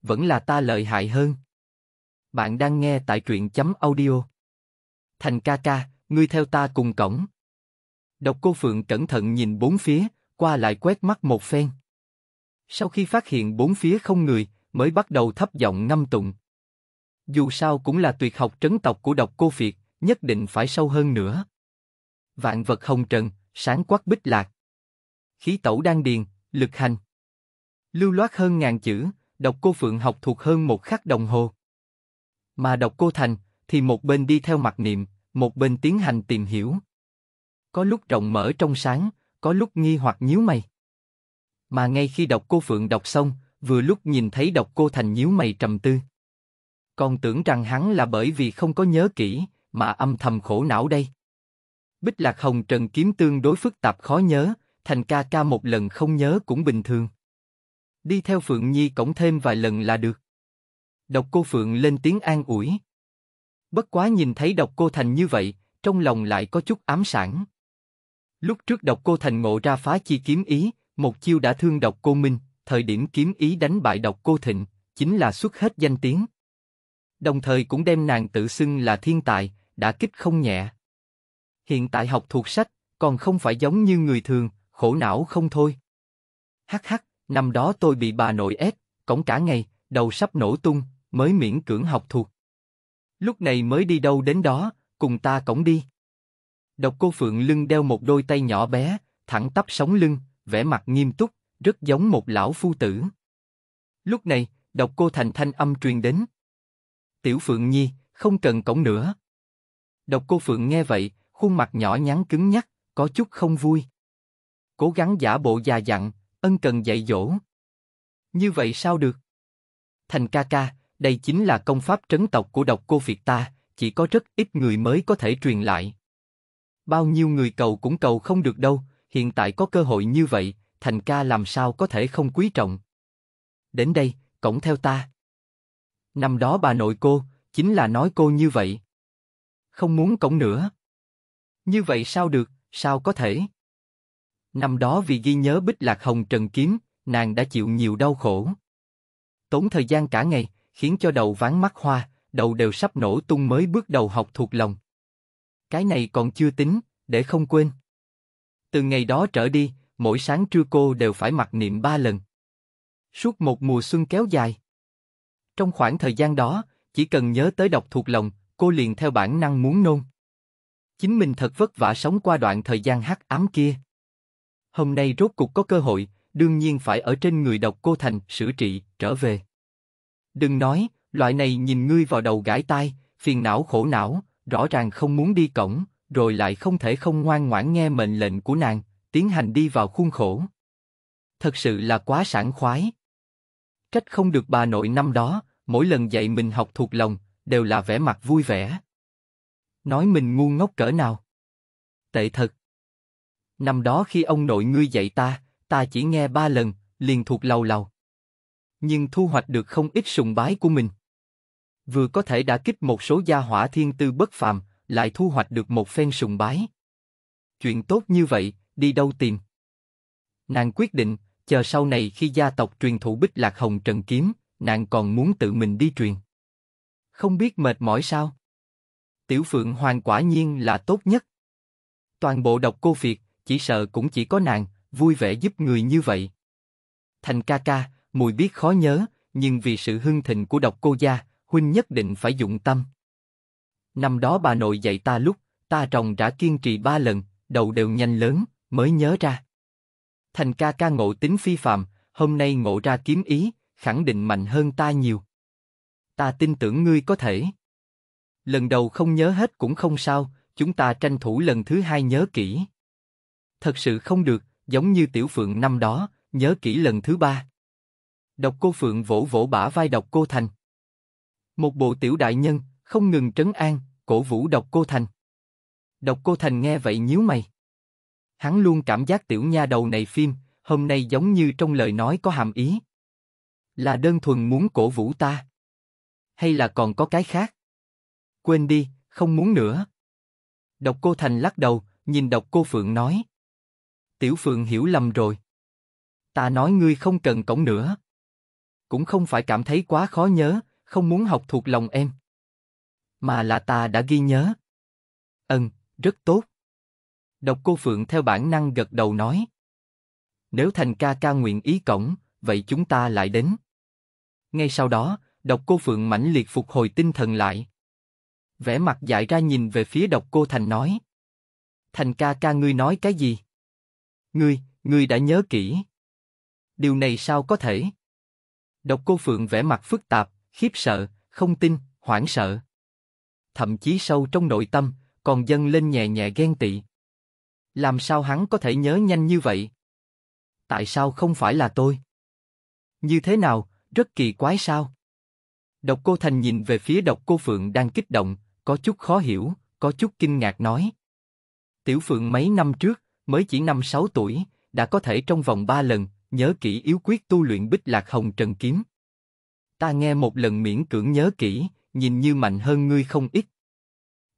Vẫn là ta lợi hại hơn. Bạn đang nghe tại truyện chấm audio. Thành ca ca, ngươi theo ta cùng cổng. Độc cô Phượng cẩn thận nhìn bốn phía, qua lại quét mắt một phen. Sau khi phát hiện bốn phía không người, mới bắt đầu thấp giọng ngâm tụng. Dù sao cũng là tuyệt học trấn tộc của độc cô Việt, nhất định phải sâu hơn nữa. Vạn vật hồng trần, sáng quắc bích lạc. Khí tẩu đang điền, lực hành. Lưu loát hơn ngàn chữ, độc cô Phượng học thuộc hơn một khắc đồng hồ. Mà độc cô Thành, thì một bên đi theo mặt niệm, một bên tiến hành tìm hiểu. Có lúc rộng mở trong sáng, có lúc nghi hoặc nhíu mày. Mà ngay khi đọc cô Phượng đọc xong, vừa lúc nhìn thấy đọc cô Thành nhíu mày trầm tư. Còn tưởng rằng hắn là bởi vì không có nhớ kỹ, mà âm thầm khổ não đây. Bích Lạc Hồng Trần Kiếm tương đối phức tạp khó nhớ, Thành ca ca một lần không nhớ cũng bình thường. Đi theo Phượng Nhi cổng thêm vài lần là được. Đọc cô Phượng lên tiếng an ủi. Bất quá nhìn thấy độc cô thành như vậy, trong lòng lại có chút ám sản. Lúc trước độc cô thành ngộ ra phá chi kiếm ý, một chiêu đã thương độc cô Minh, thời điểm kiếm ý đánh bại độc cô Thịnh, chính là xuất hết danh tiếng. Đồng thời cũng đem nàng tự xưng là thiên tài, đã kích không nhẹ. Hiện tại học thuộc sách, còn không phải giống như người thường, khổ não không thôi. Hắc hắc, năm đó tôi bị bà nội ép, cổng cả ngày, đầu sắp nổ tung, mới miễn cưỡng học thuộc. Lúc này mới đi đâu đến đó, cùng ta cổng đi. Độc cô Phượng lưng đeo một đôi tay nhỏ bé, thẳng tắp sống lưng, vẻ mặt nghiêm túc, rất giống một lão phu tử. Lúc này, độc cô Thành thanh âm truyền đến. Tiểu Phượng Nhi, không cần cổng nữa. Độc cô Phượng nghe vậy, khuôn mặt nhỏ nhắn cứng nhắc, có chút không vui. Cố gắng giả bộ già dặn, ân cần dạy dỗ. Như vậy sao được? Thành ca ca, đây chính là công pháp trấn tộc của độc cô Việt ta, chỉ có rất ít người mới có thể truyền lại. Bao nhiêu người cầu cũng cầu không được đâu, hiện tại có cơ hội như vậy, thành ca làm sao có thể không quý trọng. Đến đây, cổng theo ta. Năm đó bà nội cô, chính là nói cô như vậy. Không muốn cổng nữa. Như vậy sao được, sao có thể? Năm đó vì ghi nhớ Bích Lạc Hồng Trần Kiếm, nàng đã chịu nhiều đau khổ. Tốn thời gian cả ngày, khiến cho đầu ván mắt hoa, đầu đều sắp nổ tung mới bước đầu học thuộc lòng. Cái này còn chưa tính, để không quên. Từ ngày đó trở đi, mỗi sáng trưa cô đều phải mặc niệm ba lần. Suốt một mùa xuân kéo dài. Trong khoảng thời gian đó, chỉ cần nhớ tới đọc thuộc lòng, cô liền theo bản năng muốn nôn. Chính mình thật vất vả sống qua đoạn thời gian hắc ám kia. Hôm nay rốt cục có cơ hội, đương nhiên phải ở trên người đọc cô thành sửa trị, trở về. Đừng nói, loại này nhìn ngươi vào đầu gãi tai, phiền não khổ não, rõ ràng không muốn đi cổng, rồi lại không thể không ngoan ngoãn nghe mệnh lệnh của nàng, tiến hành đi vào khuôn khổ. Thật sự là quá sảng khoái. Trách không được bà nội năm đó, mỗi lần dạy mình học thuộc lòng, đều là vẻ mặt vui vẻ. Nói mình ngu ngốc cỡ nào. Tệ thật. Năm đó khi ông nội ngươi dạy ta, ta chỉ nghe ba lần, liền thuộc lầu lầu nhưng thu hoạch được không ít sùng bái của mình. Vừa có thể đã kích một số gia hỏa thiên tư bất phàm, lại thu hoạch được một phen sùng bái. Chuyện tốt như vậy, đi đâu tìm? Nàng quyết định, chờ sau này khi gia tộc truyền thụ bích lạc hồng trần kiếm, nàng còn muốn tự mình đi truyền. Không biết mệt mỏi sao? Tiểu Phượng Hoàng quả nhiên là tốt nhất. Toàn bộ độc cô Việt, chỉ sợ cũng chỉ có nàng, vui vẻ giúp người như vậy. Thành ca ca, mùi biết khó nhớ, nhưng vì sự hưng thịnh của độc cô gia, huynh nhất định phải dụng tâm. Năm đó bà nội dạy ta lúc, ta trồng đã kiên trì ba lần, đầu đều nhanh lớn, mới nhớ ra. Thành ca ca ngộ tính phi phạm hôm nay ngộ ra kiếm ý, khẳng định mạnh hơn ta nhiều. Ta tin tưởng ngươi có thể. Lần đầu không nhớ hết cũng không sao, chúng ta tranh thủ lần thứ hai nhớ kỹ. Thật sự không được, giống như tiểu phượng năm đó, nhớ kỹ lần thứ ba. Độc cô Phượng vỗ vỗ bả vai độc cô Thành. Một bộ tiểu đại nhân, không ngừng trấn an, cổ vũ độc cô Thành. Độc cô Thành nghe vậy nhíu mày. Hắn luôn cảm giác tiểu nha đầu này phim, hôm nay giống như trong lời nói có hàm ý. Là đơn thuần muốn cổ vũ ta. Hay là còn có cái khác? Quên đi, không muốn nữa. Độc cô Thành lắc đầu, nhìn độc cô Phượng nói. Tiểu Phượng hiểu lầm rồi. Ta nói ngươi không cần cổng nữa cũng không phải cảm thấy quá khó nhớ, không muốn học thuộc lòng em. Mà là ta đã ghi nhớ. Ừm, rất tốt. Độc cô Phượng theo bản năng gật đầu nói. Nếu thành ca ca nguyện ý cổng, vậy chúng ta lại đến. Ngay sau đó, độc cô Phượng mãnh liệt phục hồi tinh thần lại. Vẻ mặt dại ra nhìn về phía độc cô Thành nói. Thành ca ca ngươi nói cái gì? Ngươi, ngươi đã nhớ kỹ. Điều này sao có thể? Độc Cô Phượng vẻ mặt phức tạp, khiếp sợ, không tin, hoảng sợ. Thậm chí sâu trong nội tâm, còn dâng lên nhẹ nhẹ ghen tị. Làm sao hắn có thể nhớ nhanh như vậy? Tại sao không phải là tôi? Như thế nào, rất kỳ quái sao? Độc Cô Thành nhìn về phía Độc Cô Phượng đang kích động, có chút khó hiểu, có chút kinh ngạc nói. Tiểu Phượng mấy năm trước, mới chỉ năm sáu tuổi, đã có thể trong vòng ba lần, nhớ kỹ yếu quyết tu luyện bích lạc hồng trần kiếm. Ta nghe một lần miễn cưỡng nhớ kỹ, nhìn như mạnh hơn ngươi không ít.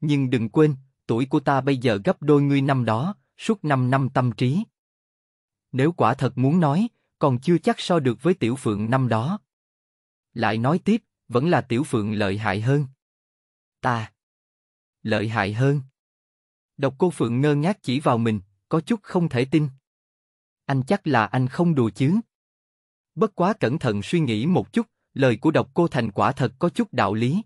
Nhưng đừng quên, tuổi của ta bây giờ gấp đôi ngươi năm đó, suốt năm năm tâm trí. Nếu quả thật muốn nói, còn chưa chắc so được với tiểu phượng năm đó. Lại nói tiếp, vẫn là tiểu phượng lợi hại hơn. Ta. Lợi hại hơn. Độc cô phượng ngơ ngác chỉ vào mình, có chút không thể tin anh chắc là anh không đùa chứ. Bất quá cẩn thận suy nghĩ một chút, lời của độc cô thành quả thật có chút đạo lý.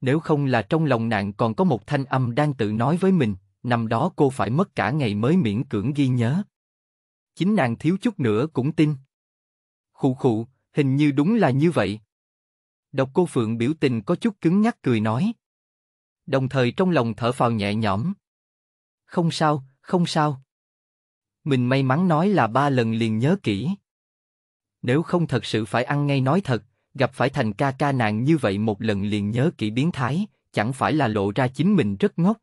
Nếu không là trong lòng nàng còn có một thanh âm đang tự nói với mình, năm đó cô phải mất cả ngày mới miễn cưỡng ghi nhớ. Chính nàng thiếu chút nữa cũng tin. Khụ khụ, hình như đúng là như vậy. Độc cô Phượng biểu tình có chút cứng nhắc cười nói. Đồng thời trong lòng thở phào nhẹ nhõm. Không sao, không sao. Mình may mắn nói là ba lần liền nhớ kỹ. Nếu không thật sự phải ăn ngay nói thật, gặp phải thành ca ca nàng như vậy một lần liền nhớ kỹ biến thái, chẳng phải là lộ ra chính mình rất ngốc.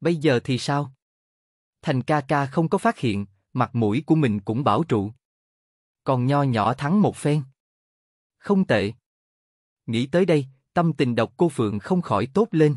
Bây giờ thì sao? Thành ca ca không có phát hiện, mặt mũi của mình cũng bảo trụ. Còn nho nhỏ thắng một phen. Không tệ. Nghĩ tới đây, tâm tình độc cô Phượng không khỏi tốt lên.